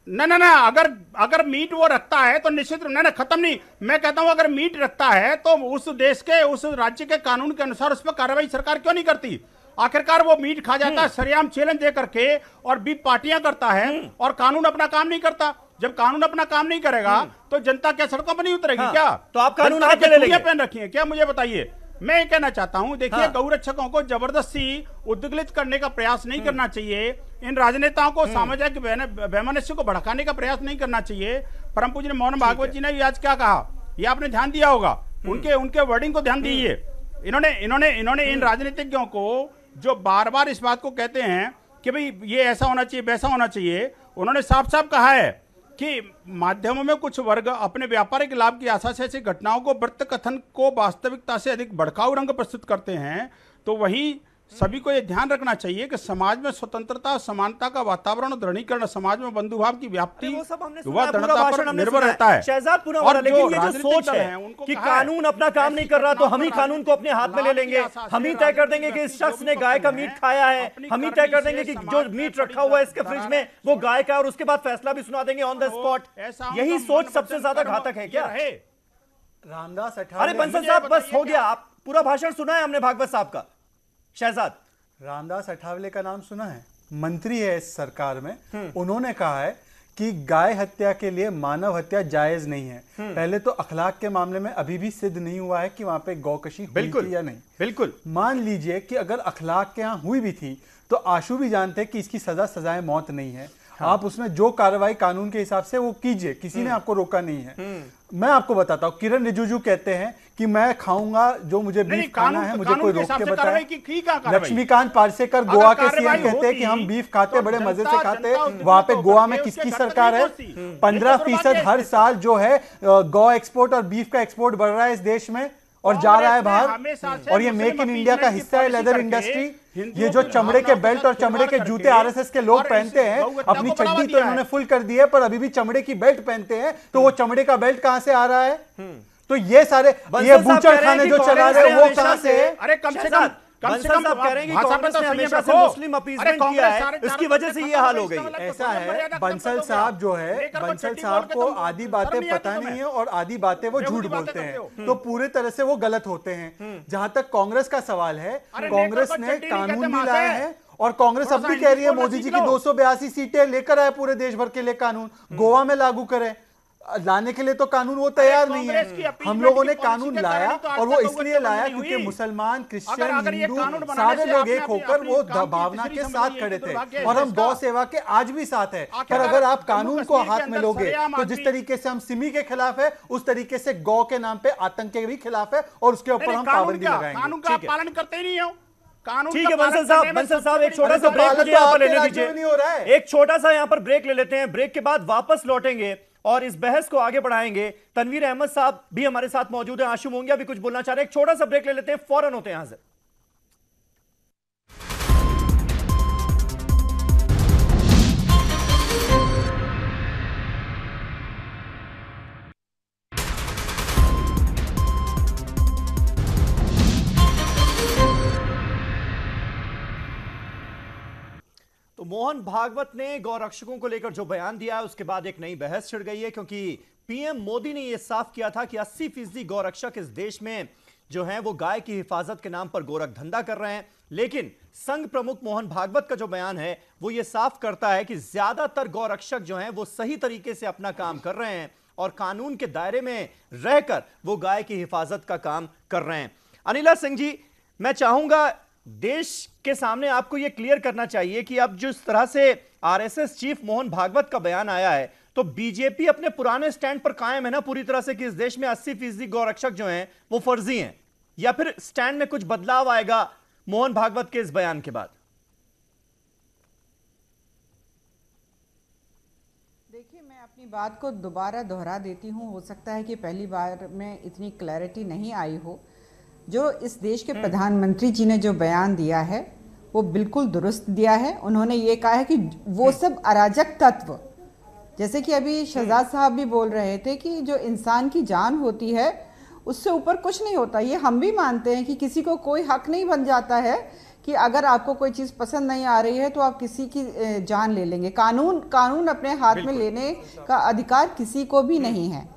ना ना ना अगर अगर मीट वो रखता है तो निश्चित ना ना खत्म नहीं मैं कहता हूं अगर मीट रखता है तो उस देश के उस राज्य के कानून के अनुसार उस पर कार्रवाई सरकार क्यों नहीं करती आखिरकार वो मीट खा जाता है हम्म। सरेआम चैलेंज दे करके और बीप पार्टियां करता है हम्म। और कानून अपना काम नहीं करता जब कानून अपना काम नहीं करेगा हम्म। तो जनता क्या सड़कों पर नहीं उतरेगी हाँ, क्या तो आप कानून ले लेंगे पहन रखी है क्या मुझे बताइए मैं ये कहना चाहता हूँ देखिए हाँ। गौरक्षकों को जबरदस्ती उद्गलित करने का प्रयास नहीं करना चाहिए इन राजनेताओं को सामाजिक वैमनस्य को भड़काने का प्रयास नहीं करना चाहिए परम पूजन मोहन भागवत जी ने आज क्या कहा ये आपने ध्यान दिया होगा उनके उनके वर्डिंग को ध्यान दीजिए इन्होंने इन्होंने इन्होंने इन राजनीतिज्ञों को जो बार बार इस बात को कहते हैं कि भाई ये ऐसा होना चाहिए वैसा होना चाहिए उन्होंने साफ साफ कहा है कि माध्यमों में कुछ वर्ग अपने व्यापारिक लाभ की आशा से ऐसी घटनाओं को वृत्त कथन को वास्तविकता से अधिक भड़काऊ रंग प्रस्तुत करते हैं तो वहीं सभी को यह ध्यान रखना चाहिए कि समाज में स्वतंत्रता समानता का वातावरण और दृढ़ीकरण समाज में बंधुभाव की व्याप्ति युवा दृढ़ता पर निर्भर रहता है शहजाद और जो सोच है कि कानून अपना काम नहीं कर रहा तो हम ही कानून को अपने हाथ में ले लेंगे हम ही तय कर देंगे कि इस शख्स ने गाय का मीट खाया है हम ही तय कर देंगे कि जो मीट रखा हुआ है इसके फ्रिज में वो गाय का और उसके बाद फैसला भी सुना देंगे ऑन द स्पॉट यही सोच सबसे ज्यादा घातक है क्या रामदास अरे बंसल साहब बस हो गया आप पूरा भाषण सुना है हमने भागवत साहब का शहजाद रामदास अठावले का नाम सुना है मंत्री है इस सरकार में हम्म। उन्होंने कहा है कि गाय हत्या के लिए मानव हत्या जायज नहीं है हम्म। पहले तो अखलाक के मामले में अभी भी सिद्ध नहीं हुआ है कि वहां पे गौकशी बिल्कुल या नहीं बिल्कुल मान लीजिए कि अगर अखलाक के यहाँ हुई भी थी तो आशु भी जानते कि इसकी सजा सजाए मौत नहीं है हाँ। आप उसमें जो कार्रवाई कानून के हिसाब से वो कीजिए किसी ने हम्म। आपको रोका नहीं है हम्म। मैं आपको बताता हूँ किरण रिजिजू कहते हैं कि मैं खाऊंगा जो मुझे बीफ खाना है मुझे कोई रोक के बताए लक्ष्मीकांत पारसेकर गोवा के सीएम कहते हैं कि हम बीफ खाते तो बड़े मजे से खाते वहां पे गोवा में किसकी सरकार है हम्म। पंद्रह तो फीसद हर साल जो है गौ एक्सपोर्ट और बीफ का एक्सपोर्ट बढ़ रहा है इस देश में और हाँ, जा रहा है बाहर और ये मेक इन इंडिया का हिस्सा है लेदर इंडस्ट्री ये जो चमड़े के बेल्ट और चमड़े के जूते आरएसएस के लोग पहनते हैं अपनी चड्डी तो इन्होंने फुल कर दी है पर अभी भी चमड़े की बेल्ट पहनते हैं तो वो चमड़े का बेल्ट कहां से आ रहा है हम्म। तो ये सारे ये बूचर खाने जो चला रहे हैं वो कहां से अरे कम से कम कम से कम कह रहे हैं कि कांग्रेस तो ने हमेशा से मुस्लिम अपीजमेंट किया है इसकी वजह से ये हाल हो गई ऐसा है बंसल साहब जो है बंसल साहब को तो आधी बातें पता नहीं है और आधी बातें वो झूठ बोलते हैं तो हम्म। पूरे तरह से वो गलत होते हैं हम्म। जहां तक कांग्रेस का सवाल है कांग्रेस तो ने कानून भी लाया है और कांग्रेस अब भी कह रही है मोदी जी की दो सीटें लेकर आए पूरे देश भर के लिए कानून हम्म। गोवा में लागू करें लाने के लिए तो कानून वो तैयार नहीं है हम लोगों ने कानून लाया तो और वो इसलिए लाया क्योंकि मुसलमान क्रिश्चियन हिंदू सारे लोग एक होकर वो भावना के साथ खड़े तो तो थे और हम गौ सेवा के आज भी साथ है पर अगर आप कानून को हाथ में लोगे तो जिस तरीके से हम सिमी के खिलाफ है उस तरीके से गौ के नाम पे आतंक के भी खिलाफ है और उसके ऊपर हम पाबंदी लगाएंगे कानून का पालन करते नहीं हो ठीक है बंसल साहब बंसल साहब एक छोटा सा ब्रेक यहाँ पर एक छोटा सा यहाँ पर ब्रेक ले लेते हैं ब्रेक के बाद वापस लौटेंगे और इस बहस को आगे बढ़ाएंगे तनवीर अहमद साहब भी हमारे साथ मौजूद है आशु मोंगिया भी कुछ बोलना चाह रहे हैं एक छोटा सा ब्रेक ले लेते हैं फौरन होते हैं हाजिर तो मोहन भागवत ने गौरक्षकों को लेकर जो बयान दिया है उसके बाद एक नई बहस छिड़ गई है क्योंकि पीएम मोदी ने यह साफ किया था कि 80 फीसदी गौरक्षक इस देश में जो हैं वो गाय की हिफाजत के नाम पर गोरख धंधा कर रहे हैं लेकिन संघ प्रमुख मोहन भागवत का जो बयान है वो ये साफ करता है कि ज्यादातर गौरक्षक जो हैं वो सही तरीके से अपना काम कर रहे हैं और कानून के दायरे में रहकर वो गाय की हिफाजत का काम कर रहे हैं अनिला सिंह जी मैं चाहूंगा देश के सामने आपको यह क्लियर करना चाहिए कि अब जिस तरह से आरएसएस चीफ मोहन भागवत का बयान आया है तो बीजेपी अपने पुराने स्टैंड पर कायम है ना पूरी तरह से कि इस देश में 80 फीसदी गौरक्षक जो हैं वो फर्जी हैं या फिर स्टैंड में कुछ बदलाव आएगा मोहन भागवत के इस बयान के बाद देखिए मैं अपनी बात को दोबारा दोहरा देती हूँ हो सकता है कि पहली बार में इतनी क्लैरिटी नहीं आई हो जो इस देश के हम्म। प्रधानमंत्री जी ने जो बयान दिया है वो बिल्कुल दुरुस्त दिया है उन्होंने ये कहा है कि वो हम्म। सब अराजक तत्व जैसे कि अभी हम्म। शहजाद साहब भी बोल रहे थे कि जो इंसान की जान होती है उससे ऊपर कुछ नहीं होता ये हम भी मानते हैं कि किसी को कोई हक नहीं बन जाता है कि अगर आपको कोई चीज़ पसंद नहीं आ रही है तो आप किसी की जान ले लेंगे कानून कानून अपने हाथ में लेने का अधिकार किसी को भी नहीं है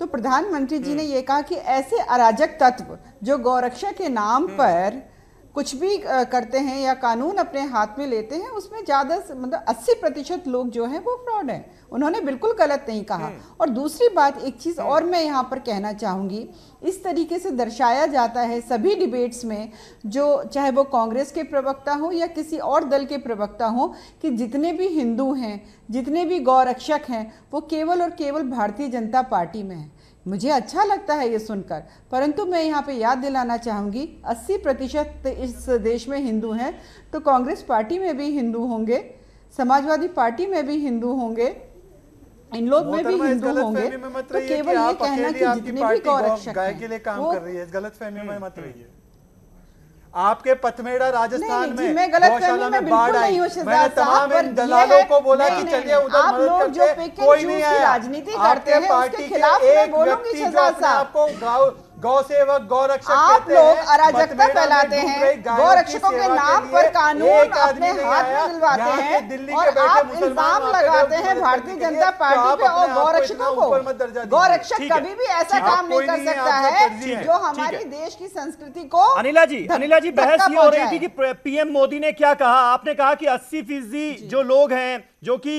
तो प्रधानमंत्री जी ने हम्म। ये कहा कि ऐसे अराजक तत्व जो गौरक्षा के नाम हम्म। पर कुछ भी करते हैं या कानून अपने हाथ में लेते हैं उसमें ज़्यादा मतलब 80 प्रतिशत लोग जो हैं वो फ्रॉड हैं उन्होंने बिल्कुल गलत नहीं कहा हम्म। और दूसरी बात एक चीज़ हम्म। और मैं यहाँ पर कहना चाहूँगी इस तरीके से दर्शाया जाता है सभी डिबेट्स में जो चाहे वो कांग्रेस के प्रवक्ता हों या किसी और दल के प्रवक्ता हों कि जितने भी हिंदू हैं जितने भी गौरक्षक हैं वो केवल और केवल भारतीय जनता पार्टी में हैं मुझे अच्छा लगता है ये सुनकर परंतु मैं यहाँ पे याद दिलाना चाहूँगी 80 प्रतिशत इस देश में हिंदू हैं तो कांग्रेस पार्टी में भी हिंदू होंगे समाजवादी पार्टी में भी हिंदू होंगे इन लोग में भी हिंदू होंगे तो केवल ये कहना कि जितने भी गौरक्षक हैं वो गलत फहमी में मत हम्म। रहिए आपके पथमेड़ा राजस्थान में मैं गौशाला में बाढ़ आई मैंने तमाम इन दलालों को बोला कि चलिए उधर मदद करते कोई नहीं आया आपके पार्टी के एक व्यक्ति जो आपको गांव गौ सेवक गौ रक्षक आप लोग अराजकता फैलाते हैं गौ रक्षकों के नाम पर कानून अपने हाथ में दिलवाते हैं दिल्ली और आप इल्जाम लगाते हैं भारतीय जनता पार्टी पे और गौ रक्षकों को गौ रक्षक कभी भी ऐसा काम नहीं कर सकता है तो जो हमारी देश की संस्कृति को अनिला जी अनिला जी बहस ये हो रही थी कि पीएम मोदी ने क्या कहा आपने कहा कि अस्सी फीसदी जो लोग हैं जो कि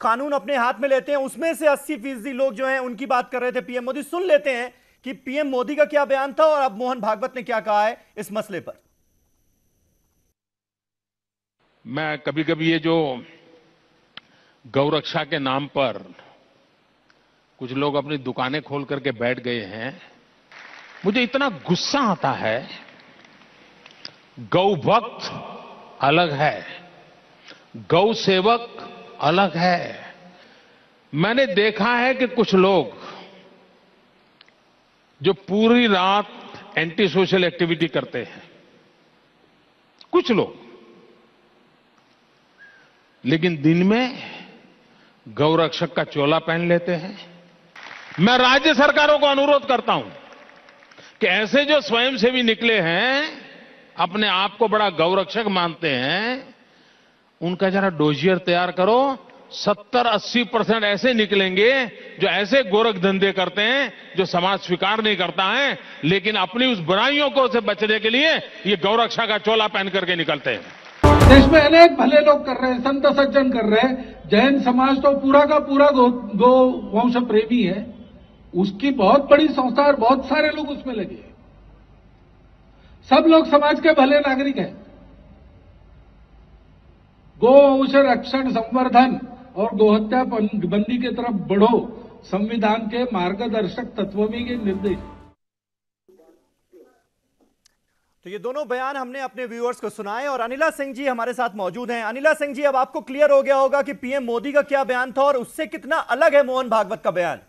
कानून अपने हाथ में लेते हैं उसमें से अस्सी फीसदी लोग जो हैं उनकी बात कर रहे थे पीएम मोदी सुन लेते हैं कि पीएम मोदी का क्या बयान था और अब मोहन भागवत ने क्या कहा है इस मसले पर मैं कभी कभी ये जो गौरक्षा के नाम पर कुछ लोग अपनी दुकानें खोल करके बैठ गए हैं मुझे इतना गुस्सा आता है गौ भक्त अलग है गौ सेवक अलग है मैंने देखा है कि कुछ लोग जो पूरी रात एंटी सोशल एक्टिविटी करते हैं कुछ लोग लेकिन दिन में गौरक्षक का चोला पहन लेते हैं मैं राज्य सरकारों को अनुरोध करता हूं कि ऐसे जो स्वयंसेवी निकले हैं अपने आप को बड़ा गौरक्षक मानते हैं उनका जरा डोजियर तैयार करो सत्तर अस्सी परसेंट ऐसे निकलेंगे जो ऐसे गोरख धंधे करते हैं जो समाज स्वीकार नहीं करता है लेकिन अपनी उस बुराइयों को से बचने के लिए ये गौरक्षा का चोला पहन करके निकलते हैं देश में अनेक भले लोग कर रहे हैं संत सज्जन कर रहे हैं जैन समाज तो पूरा का पूरा गो, गो वंश प्रेमी है उसकी बहुत बड़ी संस्था और बहुत सारे लोग उसमें लगे हैं सब लोग समाज के भले नागरिक हैं गो वंश रक्षण संवर्धन और गोहत्या बंदी की तरफ बढ़ो संविधान के मार्गदर्शक तत्वों में ये निर्देश तो ये दोनों बयान हमने अपने व्यूअर्स को सुनाए और अनिला सिंह जी हमारे साथ मौजूद हैं अनिला सिंह जी अब आपको क्लियर हो गया होगा कि पीएम मोदी का क्या बयान था और उससे कितना अलग है मोहन भागवत का बयान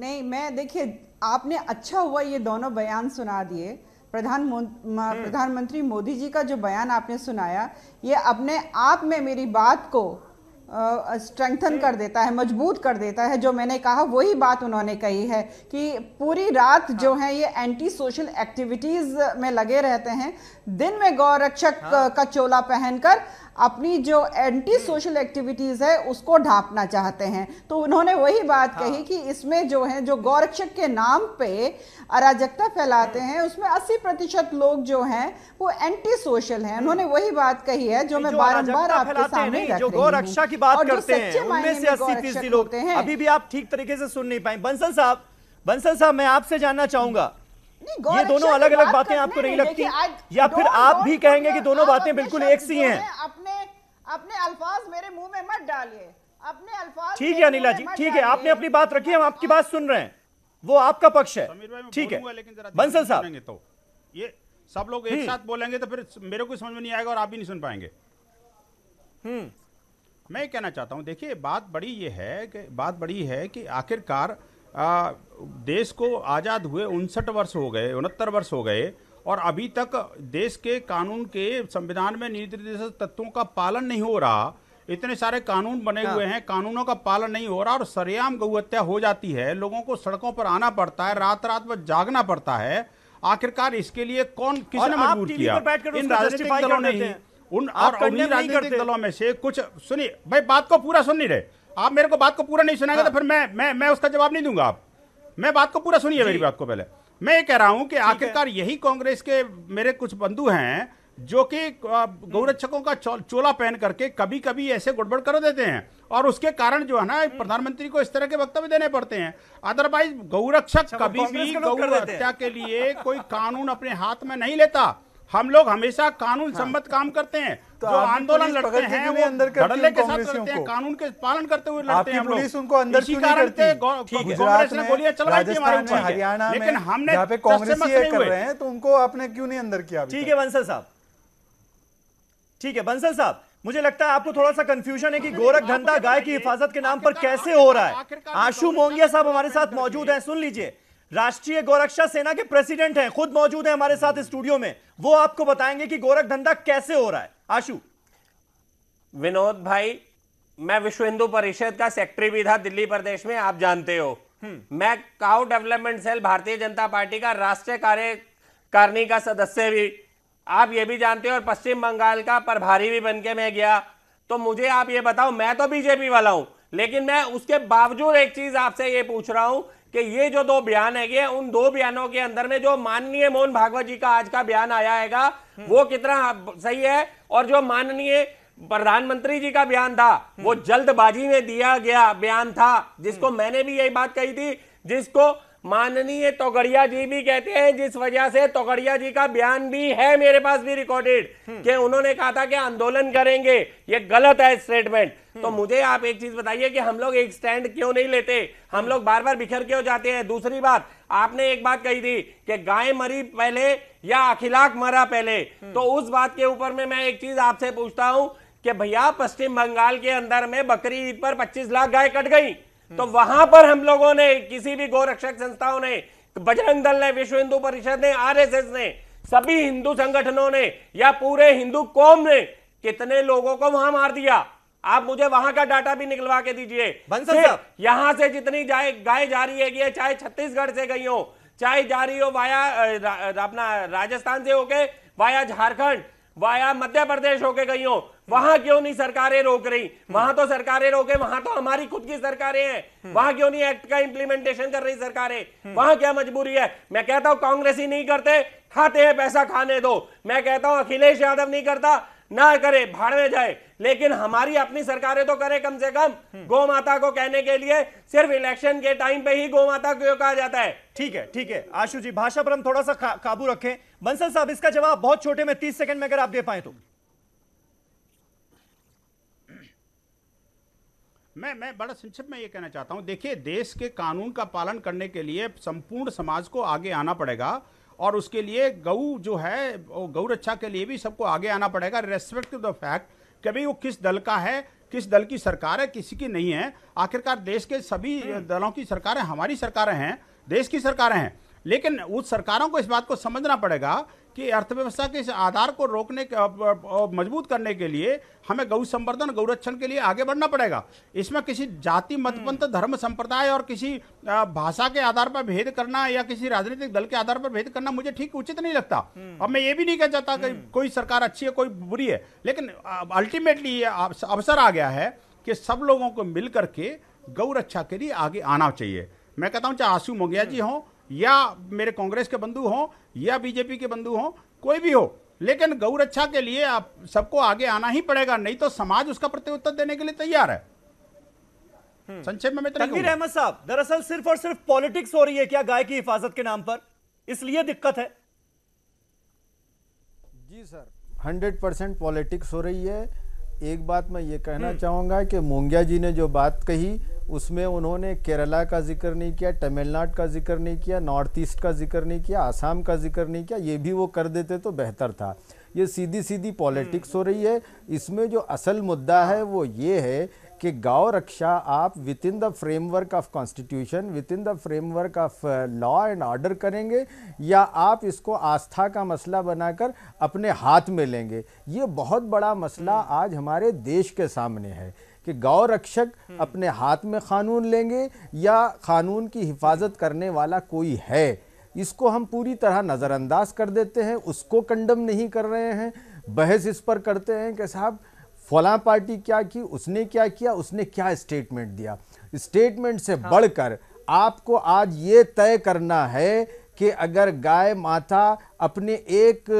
नहीं मैं देखिए आपने अच्छा हुआ ये दोनों बयान सुना दिए प्रधान हम्म। प्रधानमंत्री मोदी जी का जो बयान आपने सुनाया ये अपने आप में मेरी बात को स्ट्रेंथन हम्म। कर देता है मजबूत कर देता है जो मैंने कहा वही बात उन्होंने कही है कि पूरी रात हाँ। जो है ये एंटी सोशल एक्टिविटीज में लगे रहते हैं दिन में गौरक्षक हाँ। का चोला पहनकर अपनी जो एंटी सोशल एक्टिविटीज़ है उसको ढांपना चाहते हैं तो उन्होंने वही बात हाँ। कही कि इसमें जो है जो गौरक्षक के नाम पे अराजकता फैलाते हैं उसमें 80 प्रतिशत लोग जो हैं वो एंटी सोशल हैं उन्होंने हम्म। वही बात कही है जो मैं बारम्बार आपके सामने जो गौरक्षा की बात करते हैं से लोग अभी भी आप ठीक तरीके से सुन नहीं पाए बंसल साहब बंसल साहब मैं आपसे जानना चाहूंगा ये दोनों अलग अलग बातें आपको नहीं लगती या फिर आप भी कहेंगे कि दोनों बातें तो बिल्कुल एक सी हैं अपने अपने अल्फाज मेरे मुंह में मत डालिए अपने अल्फाज ठीक है अनिला जी ठीक है आपने अपनी बात रखी हम आपकी हाँ। बात सुन रहे हैं वो आपका पक्ष है ठीक है बंसल साहब तो ये सब लोग एक हम्म। साथ बोलेंगे तो फिर मेरे को समझ में नहीं आएगा और आप भी नहीं सुन पाएंगे हम्म। मैं कहना चाहता हूँ देखिए बात बड़ी ये है कि बात बड़ी है कि आखिरकार आ, देश को आज़ाद हुए उनसठ वर्ष हो गए उनहत्तर वर्ष हो गए और अभी तक देश के कानून के संविधान में निर्देश तत्वों का पालन नहीं हो रहा इतने सारे कानून बने हाँ। हुए हैं कानूनों का पालन नहीं हो रहा और सरेआम गौ हत्या हो जाती है लोगों को सड़कों पर आना पड़ता है रात रात में जागना पड़ता है आखिरकार इसके लिए कौन किसने मजबूर किया इन राजनीतिक दलों ने उन और राजनीतिक दलों में से कुछ सुनिए भाई बात को पूरा सुन नहीं रहे आप मेरे को बात को पूरा नहीं सुनाएंगे तो हाँ। तो फिर मैं मैं मैं उसका जवाब नहीं दूंगा आप मैं बात को पूरा सुनिए मेरी बात को पहले मैं ये कह रहा हूं कि आखिरकार यही कांग्रेस के मेरे कुछ बंधु हैं जो कि गौरक्षकों का चोला पहन करके कभी कभी ऐसे गड़बड़ कर देते हैं और उसके कारण जो है ना हम्म। प्रधानमंत्री को इस तरह के वक्तव्य देने पड़ते हैं अदरवाइज गौरक्षक अच्छा, कभी भी गौ हत्या के लिए कोई कानून अपने हाथ में नहीं लेता हम लोग हमेशा कानून हाँ। सम्मत काम करते हैं तो जो आंदोलन लड़ते हैं वो अंदर धड़ल्ले के साथ लड़ते हैं कानून के पालन करते हुए लड़ते हैं पुलिस उनको अंदर क्यों नहीं करती कांग्रेस ने गोलियां चलवाई थी हमारे ऊपर हरियाणा में लेकिन हमने यहां पे कांग्रेस ये कर रहे हैं तो उनको आपने क्यों नहीं अंदर किया ठीक है बंसल साहब ठीक है बंसल साहब मुझे लगता है आपको थोड़ा सा कंफ्यूजन है कि गोरख धंधा गाय की हिफाजत के नाम पर कैसे हो रहा है आशु तो मोंगिया साहब हमारे साथ मौजूद हैं सुन लीजिए राष्ट्रीय गोरक्षा सेना के प्रेसिडेंट हैं खुद मौजूद हैं हमारे साथ स्टूडियो में वो आपको बताएंगे कि गोरख धंधा कैसे हो रहा है आशु विनोद भाई मैं विश्व हिंदू परिषद का सेक्रेटरी भी था दिल्ली प्रदेश में आप जानते हो हम्म। मैं काउ डेवलपमेंट सेल भारतीय जनता पार्टी का राष्ट्रीय कार्यकारिणी का सदस्य भी आप ये भी जानते हो और पश्चिम बंगाल का प्रभारी भी बन के मैं गया तो मुझे आप ये बताओ मैं तो बीजेपी वाला हूं लेकिन मैं उसके बावजूद एक चीज आपसे ये पूछ रहा हूं कि ये जो दो बयान है उन दो बयानों के अंदर में जो माननीय मोहन भागवत जी का आज का बयान आया है वो कितना सही है और जो माननीय प्रधानमंत्री जी का बयान था वो जल्दबाजी में दिया गया बयान था जिसको मैंने भी यही बात कही थी जिसको माननीय तोगड़िया जी भी कहते हैं जिस वजह से तोगड़िया जी का बयान भी है मेरे पास भी रिकॉर्डेड हम्म। कि उन्होंने कहा था कि आंदोलन करेंगे ये गलत है स्टेटमेंट तो हम्म। मुझे आप एक चीज बताइए कि हम लोग एक स्टैंड क्यों नहीं लेते हम हम्म। लोग बार बार बिखर क्यों जाते हैं दूसरी बात आपने एक बात कही थी कि गाय मरी पहले या अखिलाक मरा पहले तो उस बात के ऊपर में मैं एक चीज आपसे पूछता हूं कि भैया पश्चिम बंगाल के अंदर में बकरी ईद पर 25 लाख गाय कट गई तो वहां पर हम लोगों ने किसी भी गोरक्षक संस्थाओं ने बजरंग दल ने विश्व हिंदू परिषद ने आरएसएस ने सभी हिंदू संगठनों ने या पूरे हिंदू कौम ने कितने लोगों को वहां मार दिया आप मुझे वहां का डाटा भी निकलवा के दीजिए यहां से जितनी गाय जा रही है चाहे छत्तीसगढ़ से गई हो चाहे जा रही हो वाया अपना रा, राजस्थान से होके वाया झारखंड वाया मध्य प्रदेश होके गई हो वहां क्यों नहीं सरकारें रोक रही वहां तो सरकारें रोके वहां तो हमारी खुद की सरकारें हैं वहां क्यों नहीं एक्ट का इंप्लीमेंटेशन कर रही सरकारें वहां क्या मजबूरी है मैं कहता हूं कांग्रेस ही नहीं करते खाते हैं पैसा खाने दो मैं कहता हूं अखिलेश यादव नहीं करता ना करे भाड़ में जाए लेकिन हमारी अपनी सरकारें तो करे कम से कम गौ माता को कहने के लिए सिर्फ इलेक्शन के टाइम पे ही गौ माता क्यों कहा जाता है ठीक है ठीक है आशु जी भाषा पर हम थोड़ा सा काबू रखें बंसल साहब इसका जवाब बहुत छोटे में तीस सेकंड में अगर आप दे पाए तो मैं मैं बड़ा संक्षिप्त में ये कहना चाहता हूँ देखिए देश के कानून का पालन करने के लिए संपूर्ण समाज को आगे आना पड़ेगा और उसके लिए गऊ जो है गौ रक्षा के लिए भी सबको आगे आना पड़ेगा रेस्पेक्ट द फैक्ट कि भाई वो किस दल का है किस दल की सरकार है किसी की नहीं है आखिरकार देश के सभी हम्म। दलों की सरकारें हमारी सरकारें हैं देश की सरकारें हैं लेकिन उस सरकारों को इस बात को समझना पड़ेगा कि अर्थव्यवस्था के इस आधार को रोकने के मजबूत करने के लिए हमें गौ संवर्धन गौरक्षण के लिए आगे बढ़ना पड़ेगा इसमें किसी जाति मतपंथ हम्म। धर्म संप्रदाय और किसी भाषा के आधार पर भेद करना या किसी राजनीतिक दल के आधार पर भेद करना मुझे ठीक उचित नहीं लगता हम्म। अब मैं ये भी नहीं कह चाहता कि हम्म। कोई सरकार अच्छी है कोई बुरी है लेकिन अल्टीमेटली ये अवसर आ गया है कि सब लोगों को मिल करके गौरक्षा के लिए आगे आना चाहिए मैं कहता हूँ चाहे आंसू मोगिया जी हों या मेरे कांग्रेस के बंधु हों या बीजेपी के बंधु हों कोई भी हो लेकिन गौरक्षा के लिए आप सबको आगे आना ही पड़ेगा नहीं तो समाज उसका प्रत्युत्तर देने के लिए तैयार है हम्म। संक्षेप में तनवीर अहमद साहब दरअसल सिर्फ और सिर्फ पॉलिटिक्स हो रही है क्या गाय की हिफाजत के नाम पर इसलिए दिक्कत है जी सर हंड्रेड परसेंट पॉलिटिक्स हो रही है एक बात मैं ये कहना हम्म। चाहूँगा कि मोंगिया जी ने जो बात कही उसमें उन्होंने केरला का जिक्र नहीं किया तमिलनाडु का जिक्र नहीं किया नॉर्थ ईस्ट का जिक्र नहीं किया आसाम का जिक्र नहीं किया ये भी वो कर देते तो बेहतर था ये सीधी सीधी पॉलिटिक्स हम्म। हो रही है इसमें जो असल मुद्दा है वो ये है कि गाओ रक्षा आप within the framework of constitution within the framework of law and order करेंगे या आप इसको आस्था का मसला बनाकर अपने हाथ में लेंगे ये बहुत बड़ा मसला हम्म। आज हमारे देश के सामने है कि गौ रक्षक हम्म। अपने हाथ में कानून लेंगे या कानून की हिफाजत हम्म। करने वाला कोई है इसको हम पूरी तरह नज़रअंदाज कर देते हैं उसको कंडम नहीं कर रहे हैं बहस इस पर करते हैं कि साहब फला पार्टी क्या की उसने क्या किया उसने क्या स्टेटमेंट दिया स्टेटमेंट से हाँ। बढ़कर आपको आज ये तय करना है कि अगर गाय माता अपने एक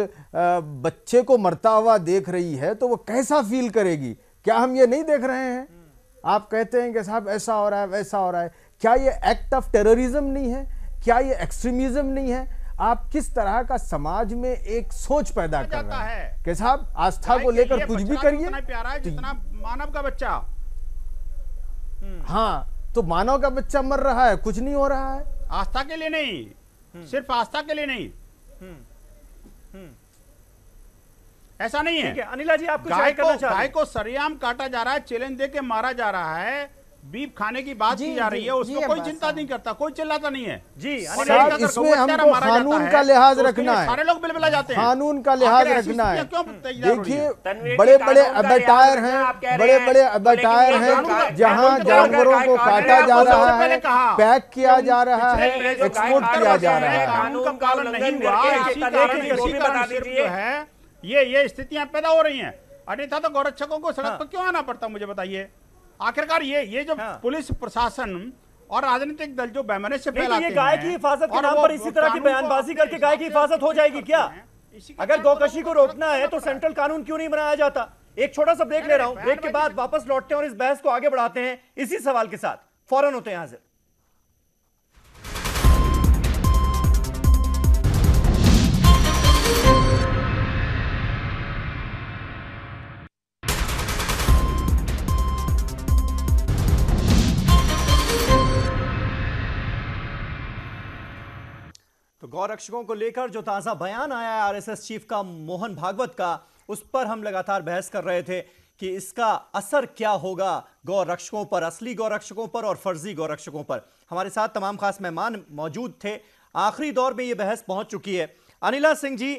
बच्चे को मरता हुआ देख रही है तो वो कैसा फील करेगी क्या हम ये नहीं देख रहे हैं हम्म। आप कहते हैं कि साहब ऐसा हो रहा है वैसा हो रहा है क्या ये एक्ट ऑफ टेररिज्म नहीं है क्या ये एक्सट्रीमिज्म नहीं है आप किस तरह का समाज में एक सोच पैदा कर रहे हैं कि साहब आस्था को लेकर कुछ भी तो करिए प्यारा है तो जितना मानव का बच्चा हम्म। हम्म। हाँ तो मानव का बच्चा मर रहा है कुछ नहीं हो रहा है आस्था के लिए नहीं हम्म। सिर्फ आस्था के लिए नहीं ऐसा नहीं है अनिला जी आप गाय को सरियाम काटा जा रहा है चैलेंज दे के मारा जा रहा है बीफ खाने की बात की जा रही है उसको कोई चिंता नहीं करता कोई चिल्लाता नहीं है जी इसमें हमको कानून का लिहाज तो रखना है सारे लोग बिला जाते हैं कानून का लिहाज रखना है देखिए बड़े बड़े अबटायर हैं बड़े बड़े अबटायर हैं जहां जानवरों को काटा जा रहा है पैक किया जा रहा है एक्सपोर्ट किया जा रहा है ये ये स्थितियां पैदा हो रही है अन्यथा तो गौरक्षकों को सड़क पर क्यों आना पड़ता मुझे बताइए आखिरकार ये ये जो हाँ। पुलिस प्रशासन और राजनीतिक दल जो बैमने से तो फैलाते ये गाय की हिफाजत के नाम पर इसी तरह की बयानबाजी करके गाय की हिफाजत हो जाएगी क्या अगर गौकशी को रोकना है तो सेंट्रल कानून क्यों नहीं बनाया जाता एक छोटा सा ब्रेक ले रहा हूं ब्रेक के बाद वापस लौटते हैं और इस बहस को आगे बढ़ाते हैं इसी सवाल के साथ फौरन होते हैं हाजिर गौरक्षकों को लेकर जो ताजा बयान आया है आरएसएस चीफ का मोहन भागवत का उस पर हम लगातार बहस कर रहे थे कि इसका असर क्या होगा गौरक्षकों पर असली गौरक्षकों पर और फर्जी गौरक्षकों पर हमारे साथ तमाम खास मेहमान मौजूद थे आखिरी दौर में ये बहस पहुंच चुकी है अनिला सिंह जी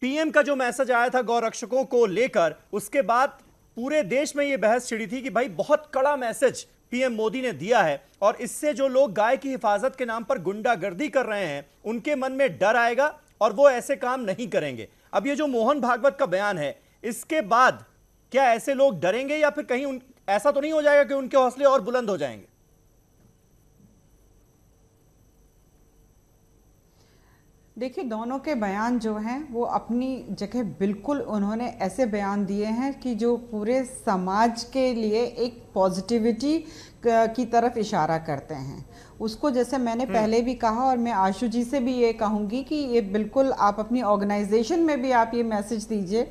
पीएम का जो मैसेज आया था गौरक्षकों को लेकर उसके बाद पूरे देश में ये बहस छिड़ी थी कि भाई बहुत कड़ा मैसेज पीएम मोदी ने दिया है और इससे जो लोग गाय की हिफाजत के नाम पर गुंडागर्दी कर रहे हैं उनके मन में डर आएगा और वो ऐसे काम नहीं करेंगे अब ये जो मोहन भागवत का बयान है इसके बाद क्या ऐसे लोग डरेंगे या फिर कहीं ऐसा तो नहीं हो जाएगा कि उनके हौसले और बुलंद हो जाएंगे देखिए दोनों के बयान जो हैं वो अपनी जगह बिल्कुल उन्होंने ऐसे बयान दिए हैं कि जो पूरे समाज के लिए एक पॉजिटिविटी की तरफ इशारा करते हैं उसको जैसे मैंने हम्म। पहले भी कहा और मैं आशु जी से भी ये कहूँगी कि ये बिल्कुल आप अपनी ऑर्गेनाइजेशन में भी आप ये मैसेज दीजिए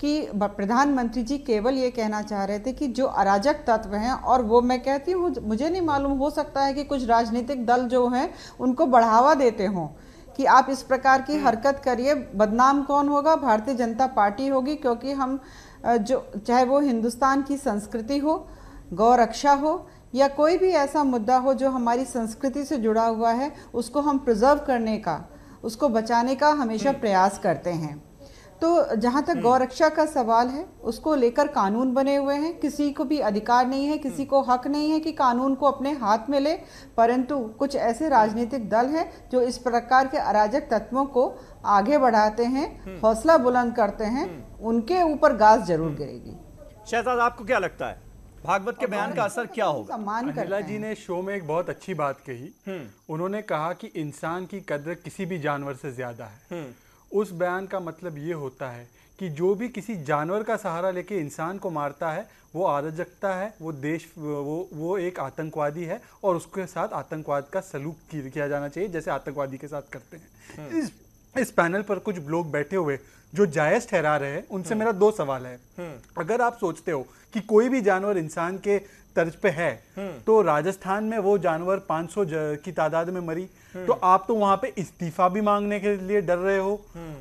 कि प्रधानमंत्री जी केवल ये कहना चाह रहे थे कि जो अराजक तत्व हैं और वो मैं कहती हूँ मुझे नहीं मालूम हो सकता है कि कुछ राजनीतिक दल जो हैं उनको बढ़ावा देते हों कि आप इस प्रकार की हरकत करिए बदनाम कौन होगा भारतीय जनता पार्टी होगी क्योंकि हम जो चाहे वो हिंदुस्तान की संस्कृति हो गौरक्षा हो या कोई भी ऐसा मुद्दा हो जो हमारी संस्कृति से जुड़ा हुआ है उसको हम प्रिजर्व करने का उसको बचाने का हमेशा हम्म। प्रयास करते हैं तो जहाँ तक हम्म। गौरक्षा का सवाल है उसको लेकर कानून बने हुए हैं किसी को भी अधिकार नहीं है किसी को हक नहीं है कि कानून को अपने हाथ में ले परंतु कुछ ऐसे राजनीतिक दल हैं जो इस प्रकार के अराजक तत्वों को आगे बढ़ाते हैं हम्म। हौसला बुलंद करते हैं हम्म। उनके ऊपर गाज जरूर गिरेगी शहजाद आपको क्या लगता है भागवत के बयान का असर क्या होगा सम्मान अनिला जी ने शो में एक बहुत अच्छी बात कही उन्होंने कहा कि इंसान की कदर किसी भी जानवर से ज्यादा है उस बयान का मतलब ये होता है कि जो भी किसी जानवर का सहारा लेके इंसान को मारता है वो आरजकता है वो देश वो वो एक आतंकवादी है और उसके साथ आतंकवाद का सलूक किया जाना चाहिए जैसे आतंकवादी के साथ करते हैं हम्म। इस इस पैनल पर कुछ लोग बैठे हुए जो जायज ठहरा रहे हैं उनसे मेरा दो सवाल है अगर आप सोचते हो कि कोई भी जानवर इंसान के तर्ज पे है तो राजस्थान में वो जानवर 500 की तादाद में मरी तो आप तो वहां पे इस्तीफा भी मांगने के लिए डर रहे हो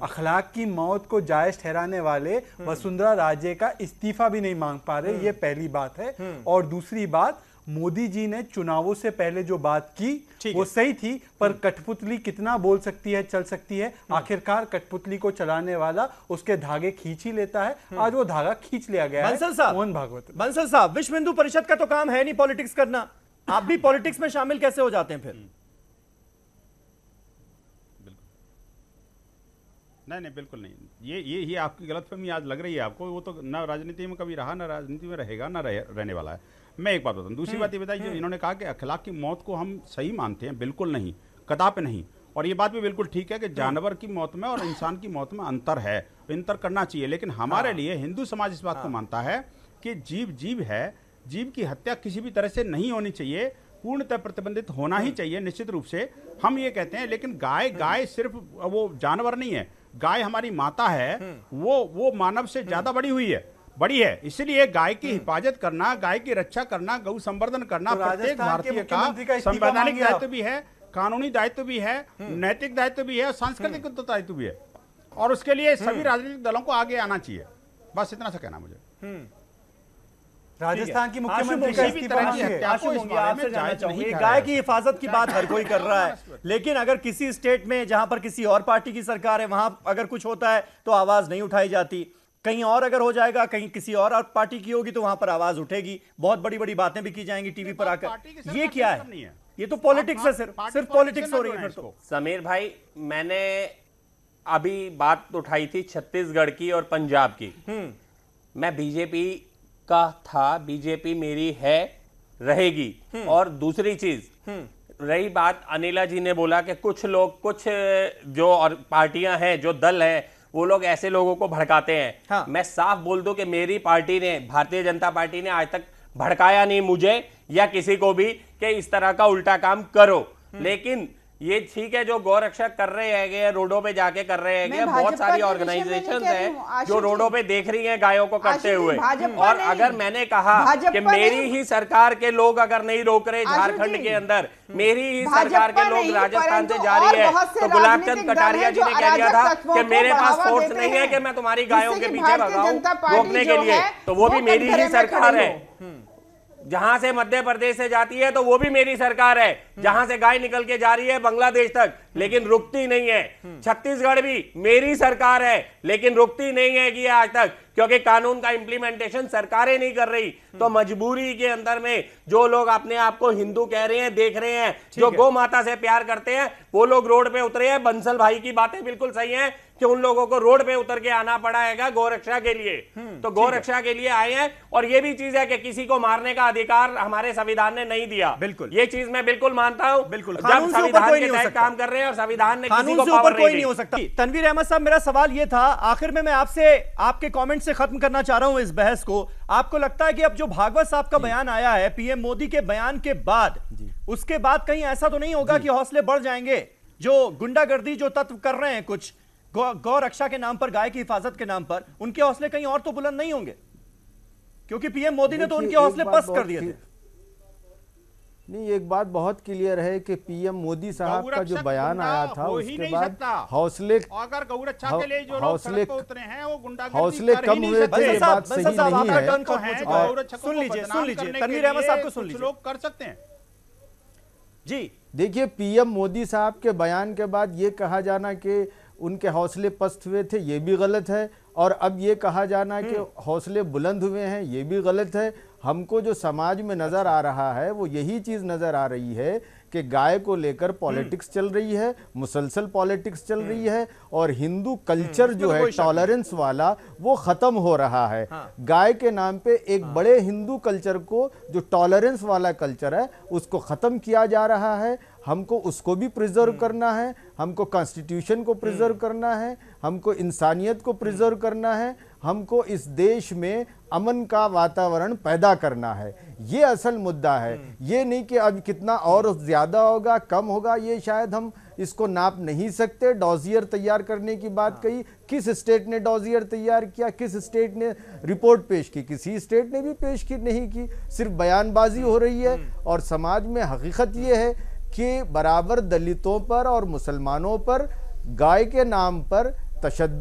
अखलाक की मौत को जायज ठहराने वाले वसुंधरा राजे का इस्तीफा भी नहीं मांग पा रहे ये पहली बात है और दूसरी बात मोदी जी ने चुनावों से पहले जो बात की वो सही थी पर हम्म। कठपुतली कितना बोल सकती है चल सकती है हम्म। आखिरकार कठपुतली को चलाने वाला उसके धागे खींच ही लेता है हम्म। आज वो धागा खींच लिया गया बंसल साहब मोहन भागवत बंसल साहब विश्व हिंदू परिषद का तो काम है नहीं पॉलिटिक्स करना आप भी पॉलिटिक्स में शामिल कैसे हो जाते हैं फिर नहीं नहीं बिल्कुल नहीं ये ये ये आपकी गलतफहमी आज लग रही है आपको वो तो ना राजनीति में कभी रहा ना राजनीति में रहेगा ना रहे, रहने वाला है मैं एक बात बताऊँ दूसरी हम्म, बात ये बताई जो हम्म। इन्होंने कहा कि अखलाक की मौत को हम सही मानते हैं बिल्कुल नहीं कदापि नहीं और ये बात भी बिल्कुल ठीक है कि हम्म। जानवर की मौत में और इंसान की मौत में अंतर है अंतर करना चाहिए लेकिन हमारे हाँ। लिए हिंदू समाज इस बात को हाँ। मानता है कि जीव जीव है जीव की हत्या किसी भी तरह से नहीं होनी चाहिए पूर्णतः प्रतिबंधित होना ही हाँ। चाहिए निश्चित रूप से हम ये कहते हैं लेकिन गाय गाय सिर्फ वो जानवर नहीं है गाय हमारी माता है वो वो मानव से ज्यादा बड़ी हुई है बड़ी है इसलिए गाय की हम्म। हिफाजत करना गाय की रक्षा करना गौ संवर्धन करना तो प्रत्येक भारतीय का संवैधानिक दायित्व भी है कानूनी दायित्व भी है हम्म। नैतिक दायित्व भी है और सांस्कृतिक हम्म। दायित्व भी है और उसके लिए सभी राजनीतिक दलों को आगे आना चाहिए बस इतना सा कहना मुझे राजस्थान की मुख्यमंत्री गाय की हिफाजत की बात हर कोई कर रहा है लेकिन अगर किसी स्टेट में जहां पर किसी और पार्टी की सरकार है वहां अगर कुछ होता है तो आवाज नहीं उठाई जाती कहीं और अगर हो जाएगा कहीं किसी और पार्टी की होगी तो वहां पर आवाज उठेगी बहुत बड़ी बड़ी बातें भी की जाएंगी टीवी पर तो आकर ये क्या है ये तो पॉलिटिक्स हाँ, है सिर्फ सिर्फ पॉलिटिक्स हो रही है तो समीर भाई मैंने अभी बात उठाई थी छत्तीसगढ़ की और पंजाब की हम्म। मैं बीजेपी का था बीजेपी मेरी है रहेगी हम्म। और दूसरी चीज हम्म। रही बात अनिला जी ने बोला कि कुछ लोग कुछ जो और पार्टियां हैं जो दल हैं वो लोग ऐसे लोगों को भड़काते हैं हाँ। मैं साफ बोल दू कि मेरी पार्टी ने भारतीय जनता पार्टी ने आज तक भड़काया नहीं मुझे या किसी को भी कि इस तरह का उल्टा काम करो हम्म। लेकिन ये ठीक है जो गौरक्षक कर रहे हैं रोडों पे जाके कर रहे हैं बहुत सारी ऑर्गेनाइजेशन है जो रोडों पे देख रही हैं गायों को करते हुए और अगर मैंने कहा कि मेरी ही सरकार के लोग अगर नहीं रोक रहे झारखंड के अंदर हम्म। मेरी ही सरकार के लोग राजस्थान से जा रही है तो गुलाब चंद कटारिया जी ने कह दिया था कि मेरे पास फोर्स नहीं है कि मैं तुम्हारी गायों के पीछे भगाऊं रोकने के लिए तो वो भी मेरी ही सरकार है जहां से मध्य प्रदेश से जाती है तो वो भी मेरी सरकार है हम्म। जहां से गाय निकल के जा रही है बांग्लादेश तक हम्म। लेकिन रुकती नहीं है हम्म। छत्तीसगढ़ भी मेरी सरकार है लेकिन रुकती नहीं है कि आज तक क्योंकि कानून का इंप्लीमेंटेशन सरकारें नहीं कर रही तो मजबूरी के अंदर में जो लोग अपने आप को हिंदू कह रहे हैं देख रहे हैं जो गो माता से प्यार करते हैं वो लोग रोड पे उतरे हैं बंसल भाई की बातें बिल्कुल सही है कि उन लोगों को रोड पे उतर के आना पड़ा है के लिए हम्म, तो गौरक्षा के लिए आए हैं और ये भी चीज है कि किसी को मारने का अधिकार हमारे संविधान ने नहीं दिया बिल्कुल ये चीज मैं बिल्कुल मानता हूँ बिल्कुल जब संविधान के तहत काम कर रहे हैं और संविधान ने कोई नहीं हो सकता तनवीर अहमद साहब मेरा सवाल ये था आखिर में मैं आपसे आपके कॉमेंट से खत्म करना चाह रहा हूँ इस बहस को आपको लगता है कि अब जो भागवत साहब का बयान आया है पीएम मोदी के बयान के बाद उसके बाद कहीं ऐसा तो नहीं होगा कि हौसले बढ़ जाएंगे जो गुंडागर्दी जो तत्व कर रहे हैं कुछ गौ रक्षा के नाम पर गाय की हिफाजत के नाम पर उनके हौसले कहीं और तो बुलंद नहीं होंगे क्योंकि पीएम मोदी ने तो उनके हौसले पस कर दिए थे नहीं एक बात बहुत क्लियर है कि पीएम मोदी साहब का जो बयान आया था उसके बाद हौसले अगर गौरक्षा के लिए जो हौसले उतरे हैं वो हौसले कम हुए थे ये बात सही नहीं है सुन लीजिए सुन लीजिए तनवीर अहमद साहब को सुन लीजिए लोग कर सकते हैं जी देखिए पीएम मोदी साहब के बयान के बाद ये कहा जाना कि उनके हौसले पस्त हुए थे ये भी गलत है और अब ये कहा जाना कि हम्म। हौसले बुलंद हुए हैं ये भी गलत है हमको जो समाज में नज़र आ रहा है वो यही चीज़ नज़र आ रही है कि गाय को लेकर पॉलिटिक्स हम्म। चल रही है मुसलसल पॉलिटिक्स चल रही हम्म। है और हिंदू हम्म। कल्चर जो तो है टॉलरेंस वाला वो ख़त्म हो रहा है हाँ। गाय के नाम पे एक हाँ। बड़े हिंदू कल्चर को जो टॉलरेंस वाला कल्चर है उसको ख़त्म किया जा रहा है हमको उसको भी प्रिजर्व करना है हमको कॉन्स्टिट्यूशन को प्रिजर्व करना है हमको इंसानियत को प्रिजर्व करना है हमको इस देश में अमन का वातावरण पैदा करना है ये असल मुद्दा है ये नहीं कि अब कितना और ज़्यादा होगा कम होगा ये शायद हम इसको नाप नहीं सकते डॉजियर तैयार करने की बात हाँ। कही किस स्टेट ने डॉजियर तैयार किया किस स्टेट ने रिपोर्ट पेश की किसी स्टेट ने भी पेश की नहीं की सिर्फ बयानबाजी हो रही है हम्म। और समाज में हकीकत ये है कि बराबर दलितों पर और मुसलमानों पर गाय के नाम पर तशद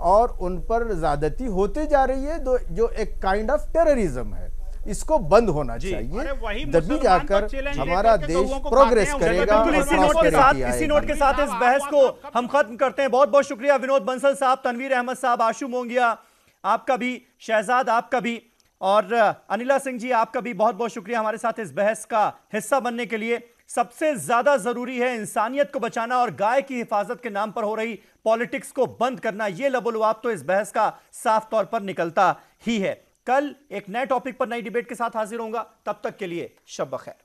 और उन पर ज्यादती होते जा रही है जो एक काइंड ऑफ टेररिज्म है इसको बंद होना चाहिए तभी जाकर हमारा देश प्रोग्रेस करेगा इसी नोट के साथ इसी नोट के साथ इस बहस को हम खत्म करते हैं बहुत बहुत शुक्रिया विनोद बंसल साहब तनवीर अहमद साहब आशु मोंगिया आपका भी शहजाद आपका भी और अनिला सिंह जी आपका भी बहुत बहुत शुक्रिया हमारे साथ इस बहस का हिस्सा बनने के लिए सबसे ज्यादा जरूरी है इंसानियत को बचाना और गाय की हिफाजत के नाम पर हो रही पॉलिटिक्स को बंद करना यह लबोलवाब तो इस बहस का साफ तौर पर निकलता ही है कल एक नए टॉपिक पर नई डिबेट के साथ हाजिर होगा तब तक के लिए शब खैर